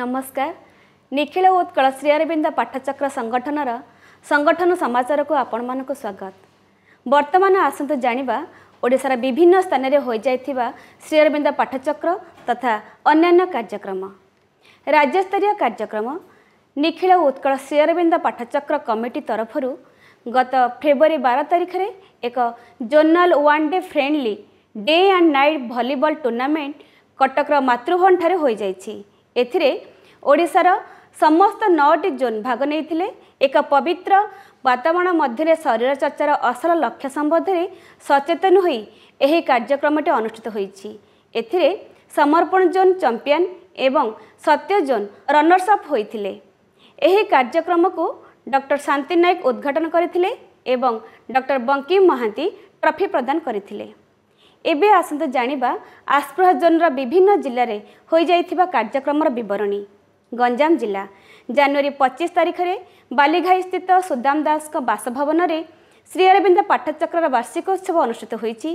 ନମସ୍କାର ନିଖିଳ ଉତ୍କଳ ଶ୍ରୀ ଅରବିନ୍ଦ ପାଠଚକ୍ର ସଂଗଠନର ସଂଗଠନ ସମାଚାରକୁ ଆପଣମାନଙ୍କୁ ସ୍ୱାଗତ ବର୍ତ୍ତମାନ ଆସନ୍ତୁ ଜାଣିବା ଓଡ଼ିଶାର ବିଭିନ୍ନ ସ୍ଥାନରେ ହୋଇଯାଇଥିବା ଶ୍ରୀ ଅରବିନ୍ଦ ପାଠଚକ୍ର ତଥା ଅନ୍ୟାନ୍ୟ କାର୍ଯ୍ୟକ୍ରମ ରାଜ୍ୟସ୍ତରୀୟ କାର୍ଯ୍ୟକ୍ରମ ନିଖିଳ ଉତ୍କଳ ଶ୍ରୀ ଅରବିନ୍ଦ ପାଠଚକ୍ର କମିଟି ତରଫରୁ ଗତ ଫେବୃଆରୀ ବାର ତାରିଖରେ ଏକ zonal one day friendly day and night volleyball tournament କଟକର ମାତୃଭବନଠାରେ ହୋଇଯାଇଛି ଏଥିରେ ଓଡ଼ିଶାର ସମସ୍ତ ନଅଟି ଜୋନ୍ ଭାଗ ନେଇଥିଲେ ଏକ ପବିତ୍ର ବାତାବରଣ ମଧ୍ୟରେ ଶରୀର ଚର୍ଚ୍ଚାର ଅସଲ ଲକ୍ଷ୍ୟ ସମ୍ବନ୍ଧରେ ସଚେତନ ହୋଇ ଏହି କାର୍ଯ୍ୟକ୍ରମଟି ଅନୁଷ୍ଠିତ ହୋଇଛି ଏଥିରେ ସମର୍ପଣ ଜୋନ୍ ଚମ୍ପିଅନ୍ ଏବଂ ସତ୍ୟ ଜୋନ୍ ରନର୍ସ ଅପ୍ ହୋଇଥିଲେ ଏହି କାର୍ଯ୍ୟକ୍ରମକୁ ଡକ୍ଟର ଶାନ୍ତି ନାୟକ ଉଦ୍ଘାଟନ କରିଥିଲେ ଏବଂ ଡକ୍ଟର ବଙ୍କିମ ମହାନ୍ତି ଟ୍ରଫି ପ୍ରଦାନ କରିଥିଲେ ଏବେ ଆସନ୍ତୁ ଜାଣିବା ଆସ୍ପୃହା ଜୋନ୍ର ବିଭିନ୍ନ ଜିଲ୍ଲାରେ ହୋଇଯାଇଥିବା କାର୍ଯ୍ୟକ୍ରମର ବିବରଣୀ ଗଞ୍ଜାମ ଜିଲ୍ଲା ଜାନୁଆରୀ ପଚିଶ ତାରିଖରେ ବାଲିଘାଇ ସ୍ଥିତ ସୁଦାମ ଦାସଙ୍କ ବାସଭବନରେ ଶ୍ରୀ ଅରବିନ୍ଦ ପାଠଚକ୍ରର ବାର୍ଷିକ ଉତ୍ସବ ଅନୁଷ୍ଠିତ ହୋଇଛି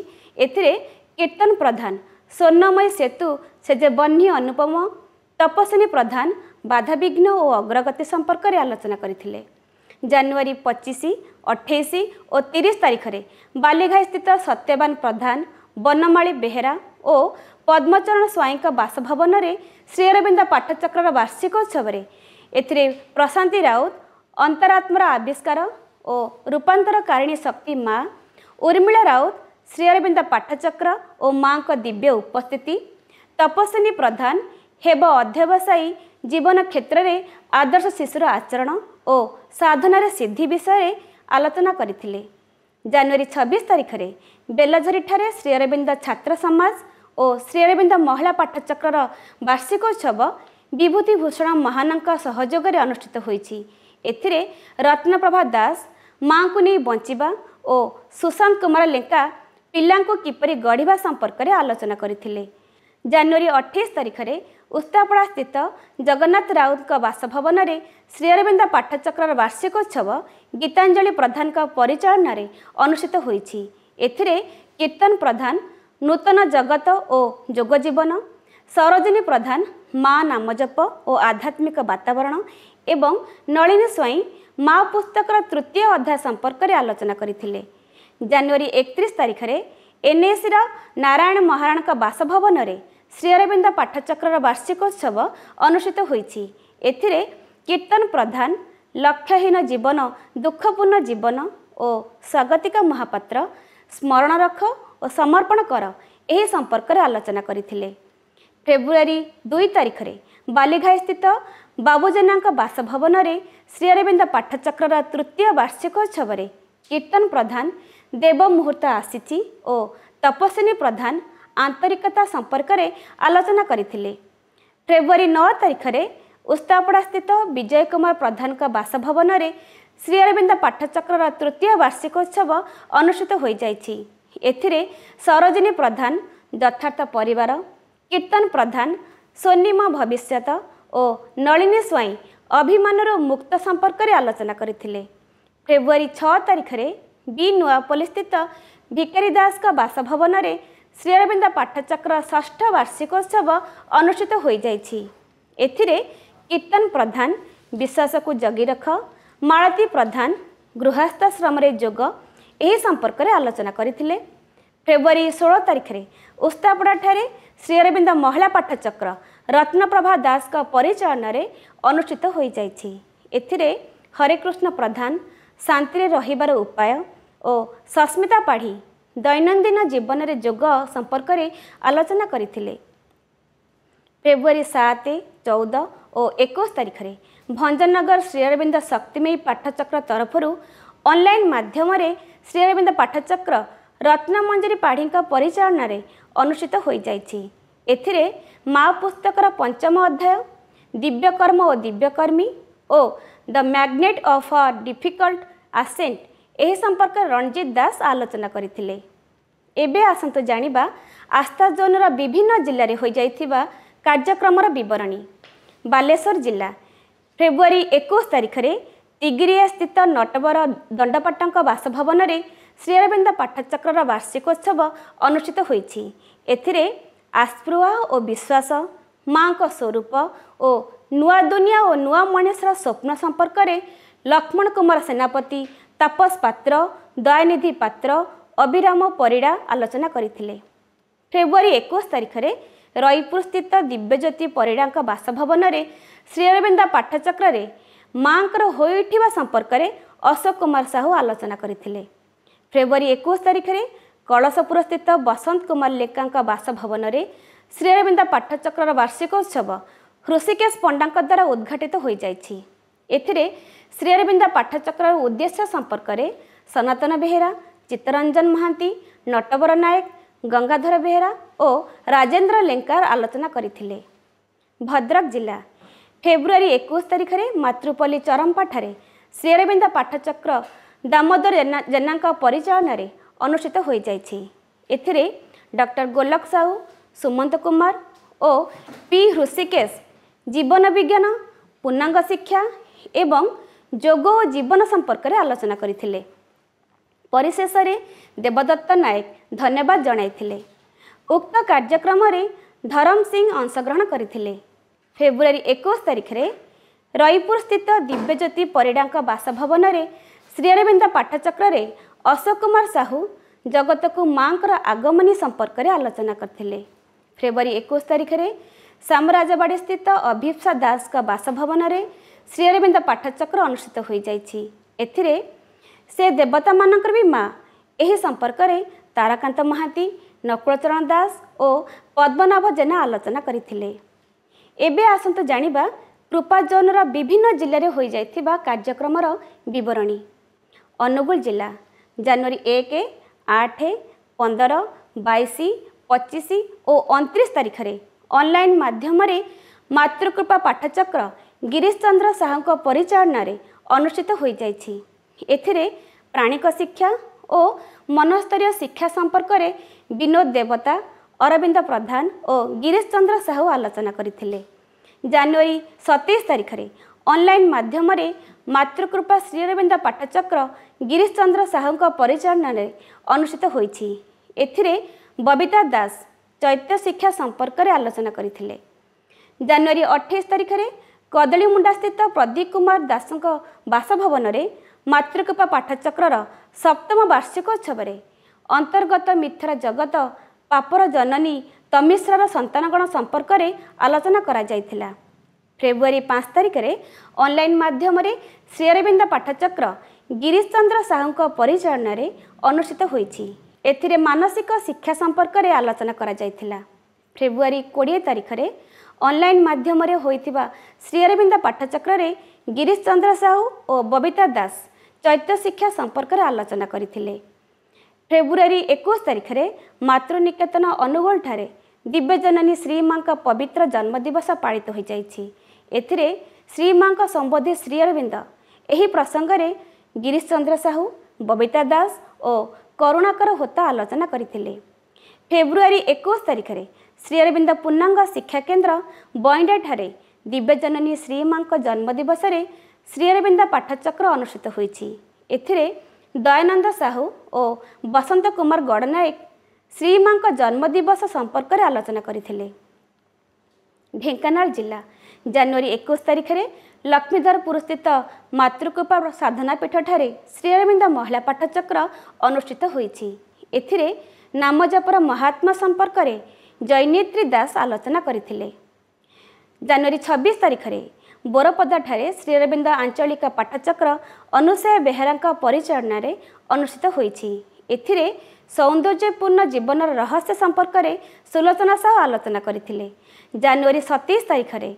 ଏଥିରେ କୀର୍ତ୍ତନ ପ୍ରଧାନ ସ୍ୱର୍ଣ୍ଣମୟୀ ସେତୁ ସେଜେ ବହ୍ନି ଅନୁପମ ତପସ୍ୱିନୀ ପ୍ରଧାନ ବାଧାବିଘ୍ନ ଓ ଅଗ୍ରଗତି ସମ୍ପର୍କରେ ଆଲୋଚନା କରିଥିଲେ ଜାନୁଆରୀ ପଚିଶ ଅଠେଇଶ ଓ ତିରିଶ ତାରିଖରେ ବାଲିଘାଇ ସ୍ଥିତ ସତ୍ୟବାନ ପ୍ରଧାନ ବନମାଳୀ ବେହେରା ଓ ପଦ୍ମଚରଣ ସ୍ୱାଇଁଙ୍କ ବାସଭବନରେ ଶ୍ରୀ ଅରବିନ୍ଦ ପାଠଚକ୍ରର ବାର୍ଷିକ ଉତ୍ସବରେ ଏଥିରେ ପ୍ରଶାନ୍ତି ରାଉତ ଅନ୍ତରାତ୍ମାର ଆବିଷ୍କାର ଓ ରୂପାନ୍ତରକାରିଣୀ ଶକ୍ତି ମା ଉର୍ମିଳା ରାଉତ ଶ୍ରୀ ଅରବିନ୍ଦ ପାଠଚକ୍ର ଓ ମାଆଙ୍କ ଦିବ୍ୟ ଉପସ୍ଥିତି ତପସ୍ୱିନୀ ପ୍ରଧାନ ହେବ ଅଧ୍ୟବସାୟୀ ଜୀବନ କ୍ଷେତ୍ରରେ ଆଦର୍ଶ ଶିଶୁର ଆଚରଣ ଓ ସାଧନାରେ ସିଦ୍ଧି ବିଷୟରେ ଆଲୋଚନା କରିଥିଲେ ଜାନୁଆରୀ ଛବିଶ ତାରିଖରେ ବେଲଝରୀ ଠାରେ ଶ୍ରୀଅରବିନ୍ଦ ଛାତ୍ର ସମାଜ ଓ ଶ୍ରୀଅରବିନ୍ଦ ମହିଳା ପାଠଚକ୍ରର ବାର୍ଷିକ ଉତ୍ସବ ବିଭୂତି ଭୂଷଣ ମହାନଙ୍କ ସହଯୋଗରେ ଅନୁଷ୍ଠିତ ହୋଇଛି ଏଥିରେ ରତ୍ନପ୍ରଭା ଦାସ ମାଙ୍କୁ ନେଇ ବଞ୍ଚିବା ଓ ସୁଶାନ୍ତ କୁମାର ଲେଙ୍କା ପିଲାଙ୍କୁ କିପରି ଗଢ଼ିବା ସମ୍ପର୍କରେ ଆଲୋଚନା କରିଥିଲେ ଜାନୁଆରୀ ଅଠେଇଶ ତାରିଖରେ ଉସ୍ତାପଡ଼ାସ୍ଥିତ ଜଗନ୍ନାଥ ରାଉତଙ୍କ ବାସଭବନରେ ଶ୍ରୀଅରବିନ୍ଦ ପାଠଚକ୍ରର ବାର୍ଷିକ ଉତ୍ସବ ଗୀତାଞ୍ଜଳି ପ୍ରଧାନଙ୍କ ପରିଚାଳନାରେ ଅନୁଷ୍ଠିତ ହୋଇଛି ଏଥିରେ କୀର୍ତ୍ତନ ପ୍ରଧାନ ନୂତନ ଜଗତ ଓ ଯୋଗଜୀବନ ସରୋଜିନୀ ପ୍ରଧାନ ମା ନାମଜପ ଓ ଆଧ୍ୟାତ୍ମିକ ବାତାବରଣ ଏବଂ ନଳିନୀ ସ୍ୱାଇଁ ମା ପୁସ୍ତକର ତୃତୀୟ ଅଧ୍ୟାୟ ସମ୍ପର୍କରେ ଆଲୋଚନା କରିଥିଲେ ଜାନୁଆରୀ ଏକତିରିଶ ତାରିଖରେ ଏନ୍ଏସିର ନାରାୟଣ ମହାରାଣଙ୍କ ବାସଭବନରେ ଶ୍ରୀଅରବିନ୍ଦ ପାଠଚକ୍ରର ବାର୍ଷିକୋତ୍ସବ ଅନୁଷ୍ଠିତ ହୋଇଛି ଏଥିରେ କୀର୍ତ୍ତନ ପ୍ରଧାନ ଲକ୍ଷ୍ୟହୀନ ଜୀବନ ଦୁଃଖପୂର୍ଣ୍ଣ ଜୀବନ ଓ ସ୍ୱାଗତିକା ମହାପାତ୍ର ସ୍ମରଣ ରଖ ଓ ସମର୍ପଣ କର ଏହି ସମ୍ପର୍କରେ ଆଲୋଚନା କରିଥିଲେ ଫେବୃଆରୀ ଦୁଇ ତାରିଖରେ ବାଲିଘାଇସ୍ଥିତ ବାବୁ ଜେନାଙ୍କ ବାସଭବନରେ ଶ୍ରୀ ଅରବିନ୍ଦ ପାଠଚକ୍ରର ତୃତୀୟ ବାର୍ଷିକ ଉତ୍ସବରେ କୀର୍ତ୍ତନ ପ୍ରଧାନ ଦେବମୁହୂର୍ତ୍ତ ଆସିଛି ଓ ତପସ୍ୱିନୀ ପ୍ରଧାନ ଆନ୍ତରିକତା ସମ୍ପର୍କରେ ଆଲୋଚନା କରିଥିଲେ ଫେବୃଆରୀ ନଅ ତାରିଖରେ ଉସ୍ତାପଡ଼ାସ୍ଥିତ ବିଜୟ କୁମାର ପ୍ରଧାନଙ୍କ ବାସଭବନରେ ଶ୍ରୀଅରବିନ୍ଦ ପାଠଚକ୍ରର ତୃତୀୟ ବାର୍ଷିକୋତ୍ସବ ଅନୁଷ୍ଠିତ ହୋଇଯାଇଛି ଏଥିରେ ସରୋଜିନୀ ପ୍ରଧାନ ଯଥାର୍ଥ ପରିବାର କୀର୍ତ୍ତନ ପ୍ରଧାନ ସ୍ୱର୍ଣ୍ଣିମ ଭବିଷ୍ୟତ ଓ ନଳିନୀ ସ୍ୱାଇଁ ଅଭିମାନରୁ ମୁକ୍ତ ସମ୍ପର୍କରେ ଆଲୋଚନା କରିଥିଲେ ଫେବୃଆରୀ ଛଅ ତାରିଖରେ ବି ନୂଆପଲ୍ଲୀସ୍ଥିତ ଭିକାରୀ ଦାସଙ୍କ ବାସଭବନରେ ଶ୍ରୀଅରବିନ୍ଦ ପାଠଚକ୍ର ଷଷ୍ଠ ବାର୍ଷିକୋତ୍ସବ ଅନୁଷ୍ଠିତ ହୋଇଯାଇଛି ଏଥିରେ କୀର୍ତ୍ତନ ପ୍ରଧାନ ବିଶ୍ୱାସକୁ ଜଗି ରଖ ମାଳତୀ ପ୍ରଧାନ ଗୃହସ୍ଥାଶ୍ରମରେ ଯୋଗ ଏହି ସମ୍ପର୍କରେ ଆଲୋଚନା କରିଥିଲେ ଫେବୃଆରୀ ଷୋହଳ ତାରିଖରେ ଉସ୍ତାପଡ଼ାଠାରେ ଶ୍ରୀଅରବିନ୍ଦ ମହିଳା ପାଠଚକ୍ର ରତ୍ନପ୍ରଭା ଦାସଙ୍କ ପରିଚାଳନାରେ ଅନୁଷ୍ଠିତ ହୋଇଯାଇଛି ଏଥିରେ ହରେକୃଷ୍ଣ ପ୍ରଧାନ ଶାନ୍ତିରେ ରହିବାର ଉପାୟ ଓ ସସ୍ମିତା ପାଢ଼ୀ ଦୈନନ୍ଦିନ ଜୀବନରେ ଯୋଗ ସମ୍ପର୍କରେ ଆଲୋଚନା କରିଥିଲେ ଫେବୃଆରୀ ସାତ ଚଉଦ ଓ ଏକୋଇଶ ତାରିଖରେ ଭଞ୍ଜନଗର ଶ୍ରୀଅରବିନ୍ଦ ଶକ୍ତିମୟୀ ପାଠଚକ୍ର ତରଫରୁ ଅନଲାଇନ୍ ମାଧ୍ୟମରେ ଶ୍ରୀଅରବିନ୍ଦ ପାଠଚକ୍ର ରତ୍ନମଞ୍ଜରୀ ପାଢ଼ୀଙ୍କ ପରିଚାଳନାରେ ଅନୁଷ୍ଠିତ ହୋଇଯାଇଛି ଏଥିରେ ମାଓ ପୁସ୍ତକର ପଞ୍ଚମ ଅଧ୍ୟାୟ ଦିବ୍ୟକର୍ମ ଓ ଦିବ୍ୟକର୍ମୀ ଓ the magnet of a difficult ascent ଏହି ସମ୍ପର୍କରେ ରଣଜିତ ଦାସ ଆଲୋଚନା କରିଥିଲେ ଏବେ ଆସନ୍ତୁ ଜାଣିବା ଆସ୍ଥା ଜୋନ୍ର ବିଭିନ୍ନ ଜିଲ୍ଲାରେ ହୋଇଯାଇଥିବା କାର୍ଯ୍ୟକ୍ରମର ବିବରଣୀ ବାଲେଶ୍ୱର ଜିଲ୍ଲା ଫେବୃଆରୀ ଏକୋଇଶ ତାରିଖରେ ତିଗିରିଆ ସ୍ଥିତ ନଟବର ଦଣ୍ଡପାଟଙ୍କ ବାସଭବନରେ ଶ୍ରୀଅରବିନ୍ଦ ପାଠଚକ୍ରର ବାର୍ଷିକୋତ୍ସବ ଅନୁଷ୍ଠିତ ହୋଇଛି ଏଥିରେ ଆସ୍ପୃହ ଓ ବିଶ୍ୱାସ ମାଆଙ୍କ ସ୍ୱରୂପ ଓ ନୂଆ ଦୁନିଆ ଓ ନୂଆ ମଣିଷର ସ୍ୱପ୍ନ ସମ୍ପର୍କରେ ଲକ୍ଷ୍ମଣ କୁମାର ସେନାପତି ତାପସ ପାତ୍ର ଦୟାନିଧି ପାତ୍ର ଅବିରାମ ପରିଡ଼ା ଆଲୋଚନା କରିଥିଲେ ଫେବୃଆରୀ ଏକୋଇଶ ତାରିଖରେ ରଇପୁରସ୍ଥିତ ଦିବ୍ୟଜ୍ୟୋତି ପରିଡ଼ାଙ୍କ ବାସଭବନରେ ଶ୍ରୀଅରବିନ୍ଦ ପାଠଚକ୍ରରେ ମାଆଙ୍କର ହୋଇଉଠିବା ସମ୍ପର୍କରେ ଅଶୋକ କୁମାର ସାହୁ ଆଲୋଚନା କରିଥିଲେ ଫେବୃଆରୀ ଏକୋଇଶ ତାରିଖରେ କଳସପୁରସ୍ଥିତ ବସନ୍ତ କୁମାର ଲେକାଙ୍କ ବାସଭବନରେ ଶ୍ରୀଅରବିନ୍ଦ ପାଠଚକ୍ରର ବାର୍ଷିକ ଉତ୍ସବ ହୃଷିକେଶ ପଣ୍ଡାଙ୍କ ଦ୍ୱାରା ଉଦ୍ଘାଟିତ ହୋଇଯାଇଛି ଏଥିରେ ଶ୍ରୀଅରବିନ୍ଦ ପାଠଚକ୍ରର ଉଦ୍ଦେଶ୍ୟ ସମ୍ପର୍କରେ ସନାତନ ବେହେରା ଚିତ୍ତରଞ୍ଜନ ମହାନ୍ତି ନଟବର ନାୟକ ଗଙ୍ଗାଧର ବେହେରା ଓ ରାଜେନ୍ଦ୍ର ଲେଙ୍କାର ଆଲୋଚନା କରିଥିଲେ ଭଦ୍ରକ ଜିଲ୍ଲା ଫେବୃଆରୀ ଏକୋଇଶ ତାରିଖରେ ମାତୃପଲ୍ଲୀ ଚରମ୍ପାଠାରେ ଶ୍ରୀଅରବିନ୍ଦ ପାଠଚକ୍ର ଦାମୋଦର ଜେନାଙ୍କ ପରିଚାଳନାରେ ଅନୁଷ୍ଠିତ ହୋଇଯାଇଛି ଏଥିରେ ଡକ୍ଟର ଗୋଲକ ସାହୁ ସୁମନ୍ତ କୁମାର ଓ ପି ହୃଷିକେଶ ଜୀବନ ବିଜ୍ଞାନ ପୂର୍ଣ୍ଣାଙ୍ଗ ଶିକ୍ଷା ଏବଂ ଯୋଗ ଓ ଜୀବନ ସମ୍ପର୍କରେ ଆଲୋଚନା କରିଥିଲେ ପରିଶେଷରେ ଦେବଦତ୍ତ ନାୟକ ଧନ୍ୟବାଦ ଜଣାଇଥିଲେ ଉକ୍ତ କାର୍ଯ୍ୟକ୍ରମରେ ଧରମ ସିଂ ଅଂଶଗ୍ରହଣ କରିଥିଲେ ଫେବୃଆରୀ ଏକୋଇଶ ତାରିଖରେ ରଇପୁରସ୍ଥିତ ଦିବ୍ୟଜ୍ୟୋତି ପରିଡ଼ାଙ୍କ ବାସଭବନରେ ଶ୍ରୀଅରବିନ୍ଦ ପାଠଚକ୍ରରେ ଅଶୋକ କୁମାର ସାହୁ ଜଗତକୁ ମାଙ୍କର ଆଗମନୀ ସମ୍ପର୍କରେ ଆଲୋଚନା କରିଥିଲେ ଫେବୃଆରୀ ଏକୋଇଶ ତାରିଖରେ ସାମ୍ରାଜବାଡ଼ିସ୍ଥିତ ଅଭିପ୍ସା ଦାସଙ୍କ ବାସଭବନରେ ଶ୍ରୀଅରବିନ୍ଦ ପାଠଚକ୍ର ଅନୁଷ୍ଠିତ ହୋଇଯାଇଛି ଏଥିରେ ସେ ଦେବତାମାନଙ୍କର ବି ମା ଏହି ସମ୍ପର୍କରେ ତାରାକାନ୍ତ ମହାନ୍ତି ନକୁଳଚରଣ ଦାସ ଓ ପଦ୍ମନାଭ ଜେନା ଆଲୋଚନା କରିଥିଲେ ଏବେ ଆସନ୍ତୁ ଜାଣିବା କୃପା ଜୋନ୍ର ବିଭିନ୍ନ ଜିଲ୍ଲାରେ ହୋଇଯାଇଥିବା କାର୍ଯ୍ୟକ୍ରମର ବିବରଣୀ ଅନୁଗୁଳ ଜିଲ୍ଲା ଜାନୁଆରୀ ଏକ ଆଠ ପନ୍ଦର ବାଇଶ ପଚିଶ ଓ ଅଣତିରିଶ ତାରିଖରେ ଅନଲାଇନ୍ ମାଧ୍ୟମରେ ମାତୃକୃପା ପାଠଚକ୍ର ଗିରିଶ ଚନ୍ଦ୍ର ସାହୁଙ୍କ ପରିଚାଳନାରେ ଅନୁଷ୍ଠିତ ହୋଇଯାଇଛି ଏଥିରେ ପ୍ରାଣିକ ଶିକ୍ଷା ଓ ମନସ୍ତରୀୟ ଶିକ୍ଷା ସମ୍ପର୍କରେ ବିନୋଦ ଦେବତା ଅରବିନ୍ଦ ପ୍ରଧାନ ଓ ଗିରିଶ ଚନ୍ଦ୍ର ସାହୁ ଆଲୋଚନା କରିଥିଲେ ଜାନୁଆରୀ ସତେଇଶ ତାରିଖରେ ଅନଲାଇନ୍ ମାଧ୍ୟମରେ ମାତୃକୃପା ଶ୍ରୀ ଅରବିନ୍ଦ ପାଠଚକ୍ର ଗିରିଶ ଚନ୍ଦ୍ର ସାହୁଙ୍କ ପରିଚାଳନାରେ ଅନୁଷ୍ଠିତ ହୋଇଛି ଏଥିରେ ବବିତା ଦାସ ଚୈତ୍ୟ ଶିକ୍ଷା ସମ୍ପର୍କରେ ଆଲୋଚନା କରିଥିଲେ ଜାନୁଆରୀ ଅଠେଇଶ ତାରିଖରେ କଦଳୀମୁଣ୍ଡାସ୍ଥିତ ପ୍ରଦୀପ କୁମାର ଦାସଙ୍କ ବାସଭବନରେ ମାତୃକୃପା ପାଠଚକ୍ରର ସପ୍ତମ ବାର୍ଷିକ ଉତ୍ସବରେ ଅନ୍ତର୍ଗତ ମିଥ୍ୟା ଜଗତ ପାପର ଜନନୀ ତମିଶ୍ରର ସନ୍ତାନଗଣ ସମ୍ପର୍କରେ ଆଲୋଚନା କରାଯାଇଥିଲା ଫେବୃଆରୀ ପାଞ୍ଚ ତାରିଖରେ ଅନ୍ଲାଇନ୍ ମାଧ୍ୟମରେ ଶ୍ରୀଅରବିନ୍ଦ ପାଠଚକ୍ର ଗିରିଶ ଚନ୍ଦ୍ର ସାହୁଙ୍କ ପରିଚାଳନାରେ ଅନୁଷ୍ଠିତ ହୋଇଛି ଏଥିରେ ମାନସିକ ଶିକ୍ଷା ସମ୍ପର୍କରେ ଆଲୋଚନା କରାଯାଇଥିଲା ଫେବୃୟାରୀ କୋଡ଼ିଏ ତାରିଖରେ ଅନ୍ଲାଇନ୍ ମାଧ୍ୟମରେ ହୋଇଥିବା ଶ୍ରୀଅରବିନ୍ଦ ପାଠଚକ୍ରରେ ଗିରିଶ ଚନ୍ଦ୍ର ସାହୁ ଓ ବବିତା ଦାସ ଚୈତ୍ର ଶିକ୍ଷା ସମ୍ପର୍କରେ ଆଲୋଚନା କରିଥିଲେ ଫେବୃଆରୀ ଏକୋଇଶ ତାରିଖରେ ମାତୃନିକେତନ ଅନୁଗୁଳଠାରେ ଦିବ୍ୟଜନନୀ ଶ୍ରୀମାଙ୍କ ପବିତ୍ର ଜନ୍ମଦିବସ ପାଳିତ ହୋଇଯାଇଛି ଏଥିରେ ଶ୍ରୀମାଙ୍କ ସମ୍ବନ୍ଧୀ ଶ୍ରୀ ଅରବିନ୍ଦ ଏହି ପ୍ରସଙ୍ଗରେ ଗିରିଶ ଚନ୍ଦ୍ର ସାହୁ ବବିତା ଦାସ ଓ କରୁଣାକର ହୋତା ଆଲୋଚନା କରିଥିଲେ ଫେବୃଆରୀ ଏକୋଇଶ ତାରିଖରେ ଶ୍ରୀ ଅରବିନ୍ଦ ପୂର୍ଣ୍ଣାଙ୍ଗ ଶିକ୍ଷା କେନ୍ଦ୍ର ବଇଣ୍ଡାଠାରେ ଦିବ୍ୟଜନନୀ ଶ୍ରୀମାଙ୍କ ଜନ୍ମଦିବସରେ ଶ୍ରୀଅରବିନ୍ଦ ପାଠଚକ୍ର ଅନୁଷ୍ଠିତ ହୋଇଛି ଏଥିରେ ଦୟାନନ୍ଦ ସାହୁ ଓ ବସନ୍ତ କୁମାର ଗଡ଼ନାୟକ ଶ୍ରୀମାଙ୍କ ଜନ୍ମଦିବସ ସମ୍ପର୍କରେ ଆଲୋଚନା କରିଥିଲେ ଢେଙ୍କାନାଳ ଜିଲ୍ଲା ଜାନୁଆରୀ ଏକୋଇଶ ତାରିଖରେ ଲକ୍ଷ୍ମୀଧରପୁରସ୍ଥିତ ମାତୃକୃପା ସାଧନାପୀଠଠାରେ ଶ୍ରୀଅରବିନ୍ଦ ମହିଳା ପାଠଚକ୍ର ଅନୁଷ୍ଠିତ ହୋଇଛି ଏଥିରେ ନାମଜପର ମହାତ୍ମା ସମ୍ପର୍କରେ ଜୈନେତ୍ରୀ ଦାସ ଆଲୋଚନା କରିଥିଲେ ଜାନୁଆରୀ ଛବିଶ ତାରିଖରେ ବୋରପଦାଠାରେ ଶ୍ରୀରବିନ୍ଦ ଆଞ୍ଚଳିକ ପାଠଚକ୍ର ଅନୁସୟ ବେହେରାଙ୍କ ପରିଚାଳନାରେ ଅନୁଷ୍ଠିତ ହୋଇଛି ଏଥିରେ ସୌନ୍ଦର୍ଯ୍ୟପୂର୍ଣ୍ଣ ଜୀବନର ରହସ୍ୟ ସମ୍ପର୍କରେ ସୁଲୋଚନା ସହ ଆଲୋଚନା କରିଥିଲେ ଜାନୁଆରୀ ସତେଇଶ ତାରିଖରେ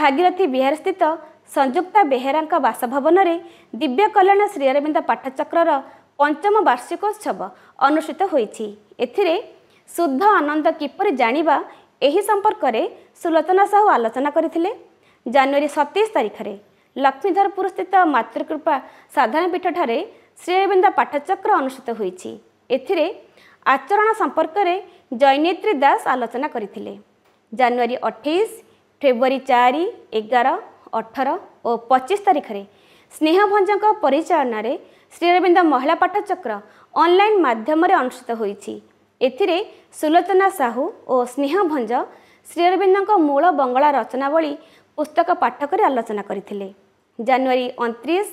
ଭାଗିରଥୀ ବିହାରସ୍ଥିତ ସଂଯୁକ୍ତା ବେହେରାଙ୍କ ବାସଭବନରେ ଦିବ୍ୟ କଲ୍ୟାଣ ଶ୍ରୀଅରବିନ୍ଦ ପାଠଚକ୍ରର ପଞ୍ଚମ ବାର୍ଷିକୋତ୍ସବ ଅନୁଷ୍ଠିତ ହୋଇଛି ଏଥିରେ ଶୁଦ୍ଧ ଆନନ୍ଦ କିପରି ଜାଣିବା ଏହି ସମ୍ପର୍କରେ ସୁଲୋଚନା ସାହୁ ଆଲୋଚନା କରିଥିଲେ ଜାନୁଆରୀ ସତେଇଶ ତାରିଖରେ ଲକ୍ଷ୍ମୀଧରପୁର ସ୍ଥିତ ମାତୃକୃପା ସାଧାରଣ ପୀଠଠାରେ ଶ୍ରୀଅରବିନ୍ଦ ପାଠଚକ୍ର ଅନୁଷ୍ଠିତ ହୋଇଛି ଏଥିରେ ଆଚରଣ ସମ୍ପର୍କରେ ଜୈନେତ୍ରୀ ଦାସ ଆଲୋଚନା କରିଥିଲେ ଜାନୁଆରୀ ଅଠେଇଶ ଫେବୃଆରୀ ଚାରି ଏଗାର ଅଠର ଓ ପଚିଶ ତାରିଖରେ ସ୍ନେହଭଞ୍ଜଙ୍କ ପରିଚାଳନାରେ ଶ୍ରୀଅରବିନ୍ଦ ମହିଳା ପାଠଚକ୍ର ଅନଲାଇନ୍ ମାଧ୍ୟମରେ ଅନୁଷ୍ଠିତ ହୋଇଛି ଏଥିରେ ସୁଲୋଚନା ସାହୁ ଓ ସ୍ନେହଭଞ୍ଜ ଶ୍ରୀଅରବିନ୍ଦଙ୍କ ମୂଳ ବଙ୍ଗଳା ରଚନାବଳୀ ପୁସ୍ତକ ପାଠ କରି ଆଲୋଚନା କରିଥିଲେ ଜାନୁଆରୀ ଅଣତିରିଶ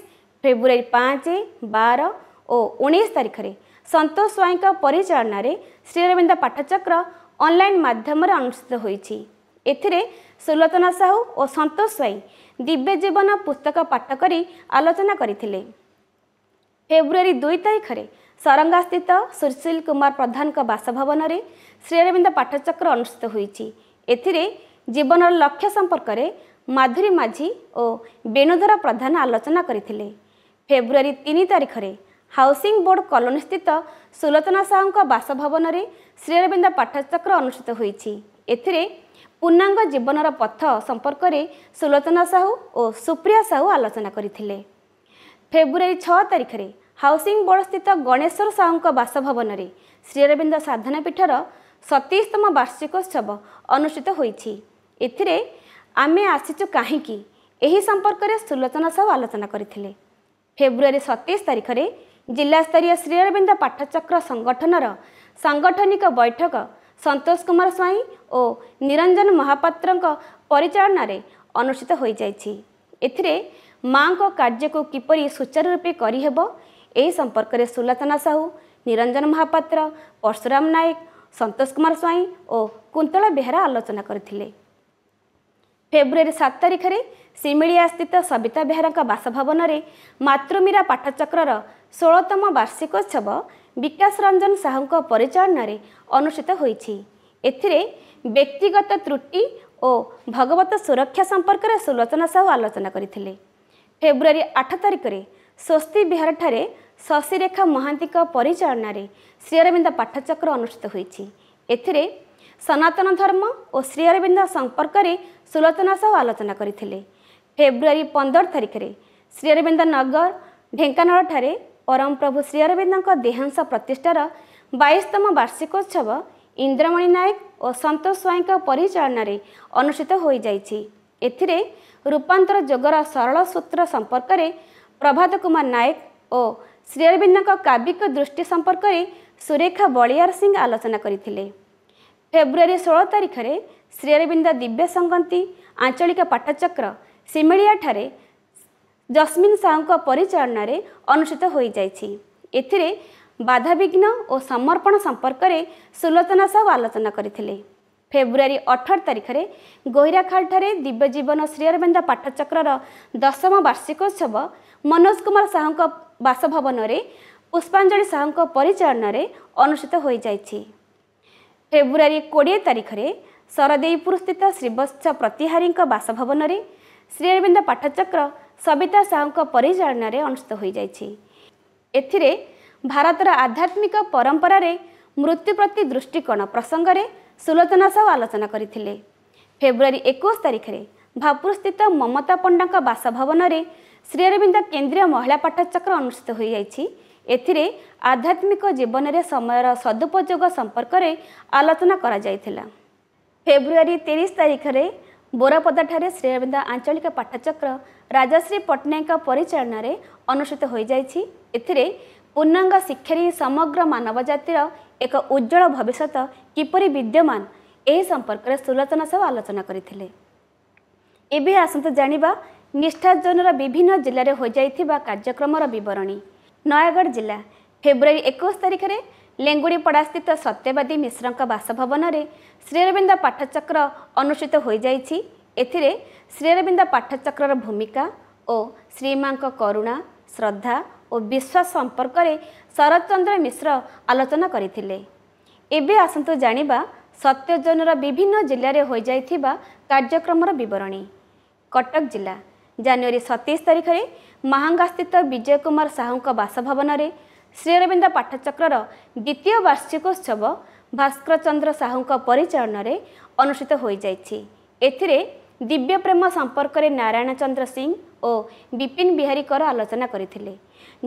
ଫେବୃଆରୀ ପାଞ୍ଚ ବାର ଓ ଉଣେଇଶ ତାରିଖରେ ସନ୍ତୋଷ ସ୍ୱାଇଁଙ୍କ ପରିଚାଳନାରେ ଶ୍ରୀରବିନ୍ଦ ପାଠଚକ୍ର ଅନଲାଇନ୍ ମାଧ୍ୟମରେ ଅନୁଷ୍ଠିତ ହୋଇଛି ଏଥିରେ ସୁଲୋଚନା ସାହୁ ଓ ସନ୍ତୋଷ ସ୍ୱାଇଁ ଦିବ୍ୟ ଜୀବନ ପୁସ୍ତକ ପାଠ କରି ଆଲୋଚନା କରିଥିଲେ ଫେବୃଆରୀ ଦୁଇ ତାରିଖରେ ସରଙ୍ଗାସ୍ଥିତ ସୁଶୀଲ କୁମାର ପ୍ରଧାନଙ୍କ ବାସଭବନରେ ଶ୍ରୀରବିନ୍ଦ ପାଠଚକ୍ର ଅନୁଷ୍ଠିତ ହୋଇଛି ଏଥିରେ ଜୀବନର ଲକ୍ଷ୍ୟ ସମ୍ପର୍କରେ ମାଧୁରୀ ମାଝି ଓ ବେଣୁଧର ପ୍ରଧାନ ଆଲୋଚନା କରିଥିଲେ ଫେବୃଆରୀ ତିନି ତାରିଖରେ ହାଉସିଂ ବୋର୍ଡ କଲୋନୀସ୍ଥିତ ସୁଲୋଚନା ସାହୁଙ୍କ ବାସଭବନରେ ଶ୍ରୀରବିନ୍ଦ ପାଠଚକ୍ର ଅନୁଷ୍ଠିତ ହୋଇଛି ଏଥିରେ ପୂର୍ଣ୍ଣାଙ୍ଗ ଜୀବନର ପଥ ସମ୍ପର୍କରେ ସୁଲୋଚନା ସାହୁ ଓ ସୁପ୍ରିୟା ସାହୁ ଆଲୋଚନା କରିଥିଲେ ଫେବୃଆରୀ ଛଅ ତାରିଖରେ ହାଉସିଂ ବୋର୍ଡସ୍ଥିତ ଗଣେଶ୍ୱର ସାହୁଙ୍କ ବାସଭବନରେ ଶ୍ରୀରବିନ୍ଦ ସାଧନା ପୀଠର ସତେଇଶତମ ବାର୍ଷିକୋତ୍ସବ ଅନୁଷ୍ଠିତ ହୋଇଛି ଏଥିରେ ଆମେ ଆସିଛୁ କାହିଁକି ଏହି ସମ୍ପର୍କରେ ସୁଲୋଚନା ସାହୁ ଆଲୋଚନା କରିଥିଲେ ଫେବୃଆରୀ ସତେଇଶ ତାରିଖରେ ଜିଲ୍ଲାସ୍ତରୀୟ ଶ୍ରୀଅରବିନ୍ଦ ପାଠଚକ୍ର ସଂଗଠନର ସାଂଗଠନିକ ବୈଠକ ସନ୍ତୋଷ କୁମାର ସ୍ୱାଇଁ ଓ ନିରଞ୍ଜନ ମହାପାତ୍ରଙ୍କ ପରିଚାଳନାରେ ଅନୁଷ୍ଠିତ ହୋଇଯାଇଛି ଏଥିରେ ମାଆଙ୍କ କାର୍ଯ୍ୟକୁ କିପରି ସୁଚାରୁ ରୂପେ କରିହେବ ଏହି ସମ୍ପର୍କରେ ସୁଲୋଚନା ସାହୁ ନିରଞ୍ଜନ ମହାପାତ୍ର ପର୍ଶୁରାମ ନାୟକ ସନ୍ତୋଷ କୁମାର ସ୍ୱାଇଁ ଓ କୁନ୍ତଳ ବେହେରା ଆଲୋଚନା କରିଥିଲେ ଫେବୃୟାରୀ ସାତ ତାରିଖରେ ସିମିଳିଆ ସ୍ଥିତ ସବିତା ବେହେରାଙ୍କ ବାସଭବନରେ ମାତୃମୀରା ପାଠଚକ୍ରର ଷୋହଳତମ ବାର୍ଷିକୋତ୍ସବ ବିକାଶ ରଞ୍ଜନ ସାହୁଙ୍କ ପରିଚାଳନାରେ ଅନୁଷ୍ଠିତ ହୋଇଛି ଏଥିରେ ବ୍ୟକ୍ତିଗତ ତ୍ରୁଟି ଓ ଭଗବତ ସୁରକ୍ଷା ସମ୍ପର୍କରେ ସୁଲୋଚନା ସାହୁ ଆଲୋଚନା କରିଥିଲେ ଫେବୃୟାରୀ ଆଠ ତାରିଖରେ ସ୍ୱସ୍ତି ବିହାରଠାରେ ଶଶିରେଖା ମହାନ୍ତିଙ୍କ ପରିଚାଳନାରେ ଶ୍ରୀଅରବିନ୍ଦ ପାଠଚକ୍ର ଅନୁଷ୍ଠିତ ହୋଇଛି ଏଥିରେ ସନାତନ ଧର୍ମ ଓ ଶ୍ରୀଅରବିନ୍ଦ ସମ୍ପର୍କରେ ସୁଲୋଚନା ସହ ଆଲୋଚନା କରିଥିଲେ ଫେବୃଆରୀ ପନ୍ଦର ତାରିଖରେ ଶ୍ରୀଅରବିନ୍ଦ ନଗର ଢେଙ୍କାନାଳଠାରେ ପରମପ୍ରଭୁ ଶ୍ରୀଅରବିନ୍ଦଙ୍କ ଦେହାଂଶ ପ୍ରତିଷ୍ଠାର ବାଇଶତମ ବାର୍ଷିକୋତ୍ସବ ଇନ୍ଦ୍ରମଣି ନାୟକ ଓ ସନ୍ତୋଷ ସ୍ୱାଇଁଙ୍କ ପରିଚାଳନାରେ ଅନୁଷ୍ଠିତ ହୋଇଯାଇଛି ଏଥିରେ ରୂପାନ୍ତର ଯୋଗର ସରଳ ସୂତ୍ର ସମ୍ପର୍କରେ ପ୍ରଭାତ କୁମାର ନାୟକ ଓ ଶ୍ରୀଅରବିନ୍ଦଙ୍କ କାବ୍ୟିକ ଦୃଷ୍ଟି ସମ୍ପର୍କରେ ସୁରେଖା ବଳିଆର ସିଂ ଆଲୋଚନା କରିଥିଲେ ଫେବୃଆରୀ ଷୋହଳ ତାରିଖରେ ଶ୍ରୀଅରବିନ୍ଦ ଦିବ୍ୟ ସଂଗନ୍ତି ଆଞ୍ଚଳିକ ପାଠଚକ୍ର ସିମିଳିଆଠାରେ ଜସ୍ମିନ ସାହୁଙ୍କ ପରିଚାଳନାରେ ଅନୁଷ୍ଠିତ ହୋଇଯାଇଛି ଏଥିରେ ବାଧାବିଘ୍ନ ଓ ସମର୍ପଣ ସମ୍ପର୍କରେ ସୁଲୋଚନା ସାହୁ ଆଲୋଚନା କରିଥିଲେ ଫେବୃଆରୀ ଅଠର ତାରିଖରେ ଗହିରାଖାଲଠାରେ ଦିବ୍ୟଜୀବନ ଶ୍ରୀଅରବିନ୍ଦ ପାଠଚକ୍ରର ଦଶମ ବାର୍ଷିକୋତ୍ସବ ମନୋଜ କୁମାର ସାହୁଙ୍କ ବାସଭବନରେ ପୁଷ୍ପାଞ୍ଜଳି ସାହୁଙ୍କ ପରିଚାଳନାରେ ଅନୁଷ୍ଠିତ ହୋଇଯାଇଛି ଫେବୃଆରୀ କୋଡ଼ିଏ ତାରିଖରେ ସରଦେଇପୁରସ୍ଥିତ ଶ୍ରୀବତ୍ସ ପ୍ରତିହାରୀଙ୍କ ବାସଭବନରେ ଶ୍ରୀଅରବିନ୍ଦ ପାଠଚକ୍ର ସବିତା ସାହୁଙ୍କ ପରିଚାଳନାରେ ଅନୁଷ୍ଠିତ ହୋଇଯାଇଛି ଏଥିରେ ଭାରତର ଆଧ୍ୟାତ୍ମିକ ପରମ୍ପରାରେ ମୃତ୍ୟୁ ପ୍ରତି ଦୃଷ୍ଟିକୋଣ ପ୍ରସଙ୍ଗରେ ସୁଲୋଚନା ସହ ଆଲୋଚନା କରିଥିଲେ ଫେବୃଆରୀ ଏକୋଇଶ ତାରିଖରେ ଭାପୁରସ୍ଥିତ ମମତା ପଣ୍ଡାଙ୍କ ବାସଭବନରେ ଶ୍ରୀଅରବିନ୍ଦ କେନ୍ଦ୍ରୀୟ ମହିଳା ପାଠଚକ୍ର ଅନୁଷ୍ଠିତ ହୋଇଯାଇଛି ଏଥିରେ ଆଧ୍ୟାତ୍ମିକ ଜୀବନରେ ସମୟର ସଦୁପଯୋଗ ସମ୍ପର୍କରେ ଆଲୋଚନା କରାଯାଇଥିଲା ଫେବୃଆରୀ ତିରିଶ ତାରିଖରେ ବୋରାପଦାଠାରେ ଶ୍ରୀରବିନ୍ଦ ଆଞ୍ଚଳିକ ପାଠଚକ୍ର ରାଜଶ୍ରୀ ପଟ୍ଟନାୟକଙ୍କ ପରିଚାଳନାରେ ଅନୁଷ୍ଠିତ ହୋଇଯାଇଛି ଏଥିରେ ପୂର୍ଣ୍ଣାଙ୍ଗ ଶିକ୍ଷାରୀ ସମଗ୍ର ମାନବ ଜାତିର ଏକ ଉଜ୍ଜଳ ଭବିଷ୍ୟତ କିପରି ବିଦ୍ୟମାନ ଏହି ସମ୍ପର୍କରେ ସୁଲୋଚନା ସହ ଆଲୋଚନା କରିଥିଲେ ଏବେ ଆସନ୍ତୁ ଜାଣିବା ନିଷ୍ଠାର୍ଜନର ବିଭିନ୍ନ ଜିଲ୍ଲାରେ ହୋଇଯାଇଥିବା କାର୍ଯ୍ୟକ୍ରମର ବିବରଣୀ ନୟାଗଡ଼ ଜିଲ୍ଲା ଫେବୃଆରୀ ଏକୋଇଶ ତାରିଖରେ ଲେଙ୍ଗୁଡ଼ିପଡ଼ାସ୍ଥିତ ସତ୍ୟବାଦୀ ମିଶ୍ରଙ୍କ ବାସଭବନରେ ଶ୍ରୀରବିନ୍ଦ ପାଠଚକ୍ର ଅନୁଷ୍ଠିତ ହୋଇଯାଇଛି ଏଥିରେ ଶ୍ରୀରବିନ୍ଦ ପାଠଚକ୍ରର ଭୂମିକା ଓ ଶ୍ରୀମାଙ୍କ କରୁଣା ଶ୍ରଦ୍ଧା ଓ ବିଶ୍ୱାସ ସମ୍ପର୍କରେ ଶରତଚନ୍ଦ୍ର ମିଶ୍ର ଆଲୋଚନା କରିଥିଲେ ଏବେ ଆସନ୍ତୁ ଜାଣିବା ସତ୍ୟଜନର ବିଭିନ୍ନ ଜିଲ୍ଲାରେ ହୋଇଯାଇଥିବା କାର୍ଯ୍ୟକ୍ରମର ବିବରଣୀ କଟକ ଜିଲ୍ଲା ଜାନୁଆରୀ ସତେଇଶ ତାରିଖରେ ମାହାଙ୍ଗାସ୍ଥିତ ବିଜୟ କୁମାର ସାହୁଙ୍କ ବାସଭବନରେ ଶ୍ରୀଅରବିନ୍ଦ ପାଠଚକ୍ରର ଦ୍ୱିତୀୟ ବାର୍ଷିକୋତ୍ସବ ଭାସ୍କର ଚନ୍ଦ୍ର ସାହୁଙ୍କ ପରିଚାଳନାରେ ଅନୁଷ୍ଠିତ ହୋଇଯାଇଛି ଏଥିରେ ଦିବ୍ୟ ପ୍ରେମ ସମ୍ପର୍କରେ ନାରାୟଣ ଚନ୍ଦ୍ର ସିଂ ଓ ବିପିନ ବିହାରୀଙ୍କର ଆଲୋଚନା କରିଥିଲେ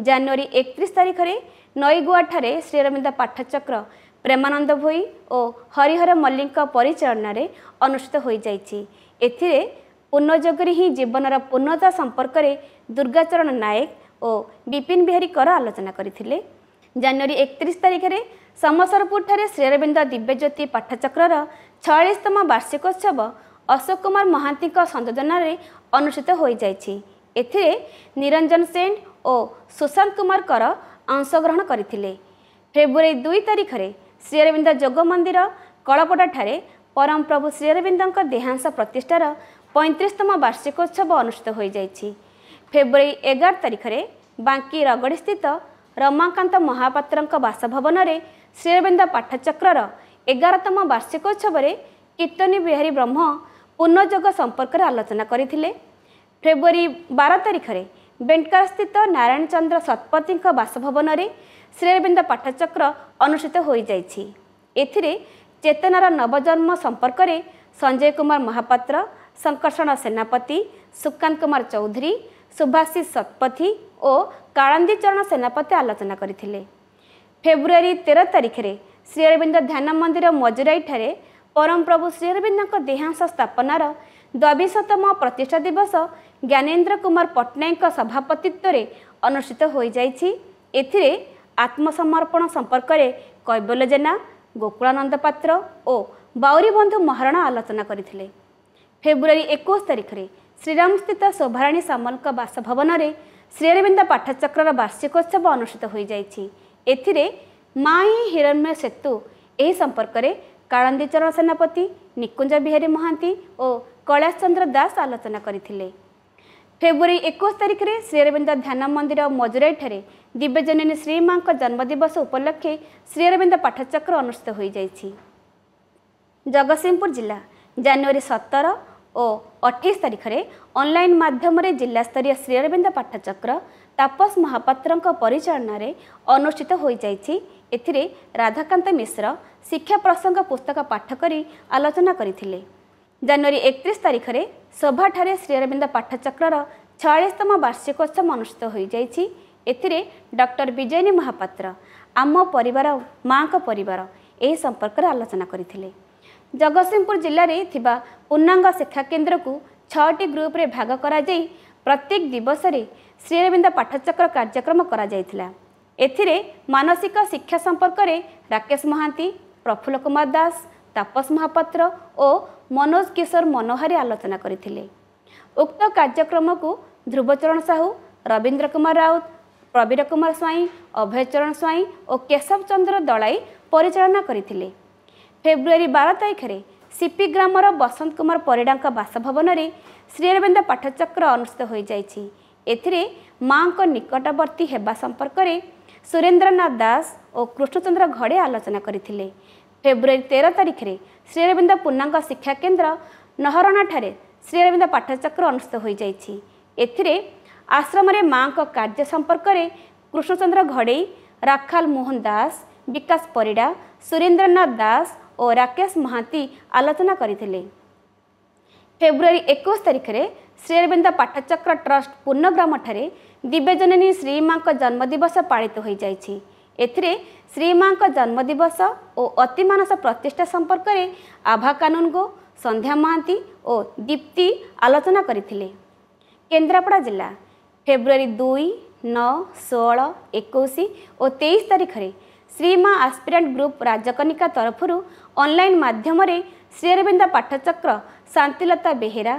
ଜାନୁଆରୀ ଏକତିରିଶ ତାରିଖରେ ନଈଗୁଆଠାରେ ଶ୍ରୀଅରବିନ୍ଦ ପାଠଚକ୍ର ପ୍ରେମାନନ୍ଦ ଭୋଇ ଓ ହରିହର ମଲ୍ଲିକଙ୍କ ପରିଚାଳନାରେ ଅନୁଷ୍ଠିତ ହୋଇଯାଇଛି ଏଥିରେ ପୁନଃଯୋଗରେ ହିଁ ଜୀବନର ପୂର୍ଣ୍ଣତା ସମ୍ପର୍କରେ ଦୁର୍ଗାଚରଣ ନାୟକ ଓ ବିପିନ ବିହାରୀ କର ଆଲୋଚନା କରିଥିଲେ ଜାନୁଆରୀ ଏକତିରିଶ ତାରିଖରେ ସମସରପୁରଠାରେ ଶ୍ରୀରବିନ୍ଦ ଦିବ୍ୟଜ୍ୟୋତି ପାଠଚକ୍ରର ଛୟାଳିଶତମ ବାର୍ଷିକୋତ୍ସବ ଅଶୋକ କୁମାର ମହାନ୍ତିଙ୍କ ସଂଯୋଜନାରେ ଅନୁଷ୍ଠିତ ହୋଇଯାଇଛି ଏଥିରେ ନିରଞ୍ଜନ ସେନ୍ ଓ ସୁଶାନ୍ତ କୁମାର କର ଅଂଶଗ୍ରହଣ କରିଥିଲେ ଫେବୃଆରୀ ଦୁଇ ତାରିଖରେ ଶ୍ରୀରବିନ୍ଦ ଯୋଗ ମନ୍ଦିର କଳପଡ଼ାଠାରେ ପରମପ୍ରଭୁ ଶ୍ରୀରବିନ୍ଦଙ୍କ ଦେହାଂଶ ପ୍ରତିଷ୍ଠାର ପଇଁତିରିଶତମ ବାର୍ଷିକୋତ୍ସବ ଅନୁଷ୍ଠିତ ହୋଇଯାଇଛି ଫେବୃଆରୀ ଏଗାର ତାରିଖରେ ବାଙ୍କୀ ରଗଡ଼ିସ୍ଥିତ ରମାକାନ୍ତ ମହାପାତ୍ରଙ୍କ ବାସଭବନରେ ଶ୍ରୀରବିନ୍ଦ ପାଠଚକ୍ରର ଏଗାରତମ ବାର୍ଷିକୋତ୍ସବରେ କୀର୍ତ୍ତନୀ ବିହାରୀ ବ୍ରହ୍ମ ପୁନଃଯୋଗ ସମ୍ପର୍କରେ ଆଲୋଚନା କରିଥିଲେ ଫେବୃଆରୀ ବାର ତାରିଖରେ ବେଙ୍କରସ୍ଥିତ ନାରାୟଣ ଚନ୍ଦ୍ର ଶତପଥୀଙ୍କ ବାସଭବନରେ ଶ୍ରୀରବିନ୍ଦ ପାଠଚକ୍ର ଅନୁଷ୍ଠିତ ହୋଇଯାଇଛି ଏଥିରେ ଚେତନାର ନବଜନ୍ମ ସମ୍ପର୍କରେ ସଞ୍ଜୟ କୁମାର ମହାପାତ୍ର ଶଙ୍କର୍ଷଣ ସେନାପତି ସୁକାନ୍ତ କୁମାର ଚୌଧୁରୀ ସୁଭାଷିଷ ଶତପଥୀ ଓ କାଳନ୍ଦୀ ଚରଣ ସେନାପତି ଆଲୋଚନା କରିଥିଲେ ଫେବୃଆରୀ ତେର ତାରିଖରେ ଶ୍ରୀଅରବିନ୍ଦ ଧ୍ୟାନ ମନ୍ଦିର ମଜୁରାଇଠାରେ ପରମପ୍ରଭୁ ଶ୍ରୀଅରବିନ୍ଦଙ୍କ ଦେହାଂଶ ସ୍ଥାପନାର ଦ୍ୱିଶତମ ପ୍ରତିଷ୍ଠା ଦିବସ ଜ୍ଞାନେନ୍ଦ୍ର କୁମାର ପଟ୍ଟନାୟକଙ୍କ ସଭାପତିତ୍ୱରେ ଅନୁଷ୍ଠିତ ହୋଇଯାଇଛି ଏଥିରେ ଆତ୍ମସମର୍ପଣ ସମ୍ପର୍କରେ କୈବଲ ଜେନା ଗୋକୁଳାନନ୍ଦ ପାତ୍ର ଓ ବାଉରୀବନ୍ଧୁ ମହାରଣା ଆଲୋଚନା କରିଥିଲେ ଫେବୃୟାରୀ ଏକୋଇଶ ତାରିଖରେ ଶ୍ରୀରାମସ୍ଥିତ ଶୋଭାରାଣୀ ସାମଲଙ୍କ ବାସଭବନରେ ଶ୍ରୀଅରବିନ୍ଦ ପାଠଚକ୍ରର ବାର୍ଷିକୋତ୍ସବ ଅନୁଷ୍ଠିତ ହୋଇଯାଇଛି ଏଥିରେ ମାଇ ହିରଣ୍ୟ ସେତୁ ଏହି ସମ୍ପର୍କରେ କାଳନ୍ଦୀ ସେନାପତି ନିକୁଞ୍ଜ ବିହାରୀ ମହାନ୍ତି ଓ କୈଳାସ ଚନ୍ଦ୍ର ଦାସ ଆଲୋଚନା କରିଥିଲେ ଫେବୃୟାରୀ ଏକୋଇଶ ତାରିଖରେ ଶ୍ରୀଅରବିନ୍ଦ ଧ୍ୟାନ ମନ୍ଦିର ମଜୁରାଇଠାରେ ଦିବ୍ୟଜନିନୀ ଶ୍ରୀମାଙ୍କ ଜନ୍ମଦିବସ ଉପଲକ୍ଷେ ଶ୍ରୀଅରବିନ୍ଦ ପାଠଚକ୍ର ଅନୁଷ୍ଠିତ ହୋଇଯାଇଛି ଜଗତସିଂହପୁର ଜିଲ୍ଲା ଜାନୁଆରୀ ସତର ଓ ଅଠେଇଶ ତାରିଖରେ ଅନଲାଇନ୍ ମାଧ୍ୟମରେ ଜିଲ୍ଲାସ୍ତରୀୟ ଶ୍ରୀଅରବିନ୍ଦ ପାଠଚକ୍ର ତାପସ ମହାପାତ୍ରଙ୍କ ପରିଚାଳନାରେ ଅନୁଷ୍ଠିତ ହୋଇଯାଇଛି ଏଥିରେ ରାଧାକାନ୍ତ ମିଶ୍ର ଶିକ୍ଷା ପ୍ରସଙ୍ଗ ପୁସ୍ତକ ପାଠ କରି ଆଲୋଚନା କରିଥିଲେ ଜାନୁଆରୀ ଏକତିରିଶ ତାରିଖରେ ସଭାଠାରେ ଶ୍ରୀଅରବିନ୍ଦ ପାଠଚକ୍ରର ଛୟାଳିଶତମ ବାର୍ଷିକୋତ୍ସବ ଅନୁଷ୍ଠିତ ହୋଇଯାଇଛି ଏଥିରେ ଡକ୍ଟର ବିଜୟିନୀ ମହାପାତ୍ର ଆମ ପରିବାର ମାଆଙ୍କ ପରିବାର ଏହି ସମ୍ପର୍କରେ ଆଲୋଚନା କରିଥିଲେ ଜଗତ ସିଂହପୁର ଜିଲ୍ଲାରେ ଥିବା ପୂର୍ଣ୍ଣାଙ୍ଗ ଶିକ୍ଷା କେନ୍ଦ୍ରକୁ ଛଅଟି ଗ୍ରୁପରେ ଭାଗ କରାଯାଇ ପ୍ରତ୍ୟେକ ଦିବସରେ ଶ୍ରୀରବିନ୍ଦ ପାଠଚକ୍ର କାର୍ଯ୍ୟକ୍ରମ କରାଯାଇଥିଲା ଏଥିରେ ମାନସିକ ଶିକ୍ଷା ସମ୍ପର୍କରେ ରାକେଶ ମହାନ୍ତି ପ୍ରଫୁଲ୍ଲ କୁମାର ଦାସ ତାପସ ମହାପାତ୍ର ଓ ମନୋଜ କିଶୋର ମନୋହରୀ ଆଲୋଚନା କରିଥିଲେ ଉକ୍ତ କାର୍ଯ୍ୟକ୍ରମକୁ ଧ୍ରୁବଚରଣ ସାହୁ ରବୀନ୍ଦ୍ର କୁମାର ରାଉତ ପ୍ରବୀର କୁମାର ସ୍ୱାଇଁ ଅଭୟଚରଣ ସ୍ୱାଇଁ ଓ କେଶବ ଚନ୍ଦ୍ର ଦଳାଇ ପରିଚାଳନା କରିଥିଲେ ଫେବୃଆରୀ ବାର ତାରିଖରେ ସିପି ଗ୍ରାମର ବସନ୍ତ କୁମାର ପରିଡ଼ାଙ୍କ ବାସଭବନରେ ଶ୍ରୀଅରବିନ୍ଦ ପାଠଚକ୍ର ଅନୁଷ୍ଠିତ ହୋଇଯାଇଛି ଏଥିରେ ମାଙ୍କ ନିକଟବର୍ତ୍ତୀ ହେବା ସମ୍ପର୍କରେ ସୁରେନ୍ଦ୍ରନାଥ ଦାସ ଓ କୃଷ୍ଣଚନ୍ଦ୍ର ଘଡ଼େ ଆଲୋଚନା କରିଥିଲେ ଫେବୃଆରୀ ତେର ତାରିଖରେ ଶ୍ରୀଅରବିନ୍ଦ ପୂର୍ଣ୍ଣାଙ୍ଗ ଶିକ୍ଷାକେନ୍ଦ୍ର ନହରଣାଠାରେ ଶ୍ରୀଅରବିନ୍ଦ ପାଠଚକ୍ର ଅନୁଷ୍ଠିତ ହୋଇଯାଇଛି ଏଥିରେ ଆଶ୍ରମରେ ମାଙ୍କ କାର୍ଯ୍ୟ ସମ୍ପର୍କରେ କୃଷ୍ଣଚନ୍ଦ୍ର ଘଡ଼େଇ ରାଖାଲ ମୋହନ ଦାସ ବିକାଶ ପରିଡ଼ା ସୁରେନ୍ଦ୍ରନାଥ ଦାସ ଓ ରାକେଶ ମହାନ୍ତି ଆଲୋଚନା କରିଥିଲେ ଫେବୃଆରୀ ଏକୋଇଶ ତାରିଖରେ ଶ୍ରୀ ଅରବିନ୍ଦ ପାଠଚକ୍ର ଟ୍ରଷ୍ଟ ପୂର୍ଣ୍ଣଗ୍ରାମଠାରେ ଦିବ୍ୟଜନନୀ ଶ୍ରୀମାଙ୍କ ଜନ୍ମଦିବସ ପାଳିତ ହୋଇଯାଇଛି ଏଥିରେ ଶ୍ରୀମାଙ୍କ ଜନ୍ମଦିବସ ଓ ଅତିମାନସ ପ୍ରତିଷ୍ଠା ସମ୍ପର୍କରେ ଆଭା କାନୁନଗୋ ସନ୍ଧ୍ୟା ମହାନ୍ତି ଓ ଦୀପ୍ତି ଆଲୋଚନା କରିଥିଲେ କେନ୍ଦ୍ରାପଡ଼ା ଜିଲ୍ଲା ଫେବୃଆରୀ ଦୁଇ ନଅ ଷୋହଳ ଏକୋଇଶ ଓ ତେଇଶ ତାରିଖରେ ଶ୍ରୀମା ଆସ୍ପିରାଣ୍ଟ ଗ୍ରୁପ୍ ରାଜକନିକା ତରଫରୁ ଅନଲାଇନ୍ ମାଧ୍ୟମରେ ଶ୍ରୀ ଅରବିନ୍ଦ ପାଠଚକ୍ର ଶାନ୍ତିଲତା ବେହେରା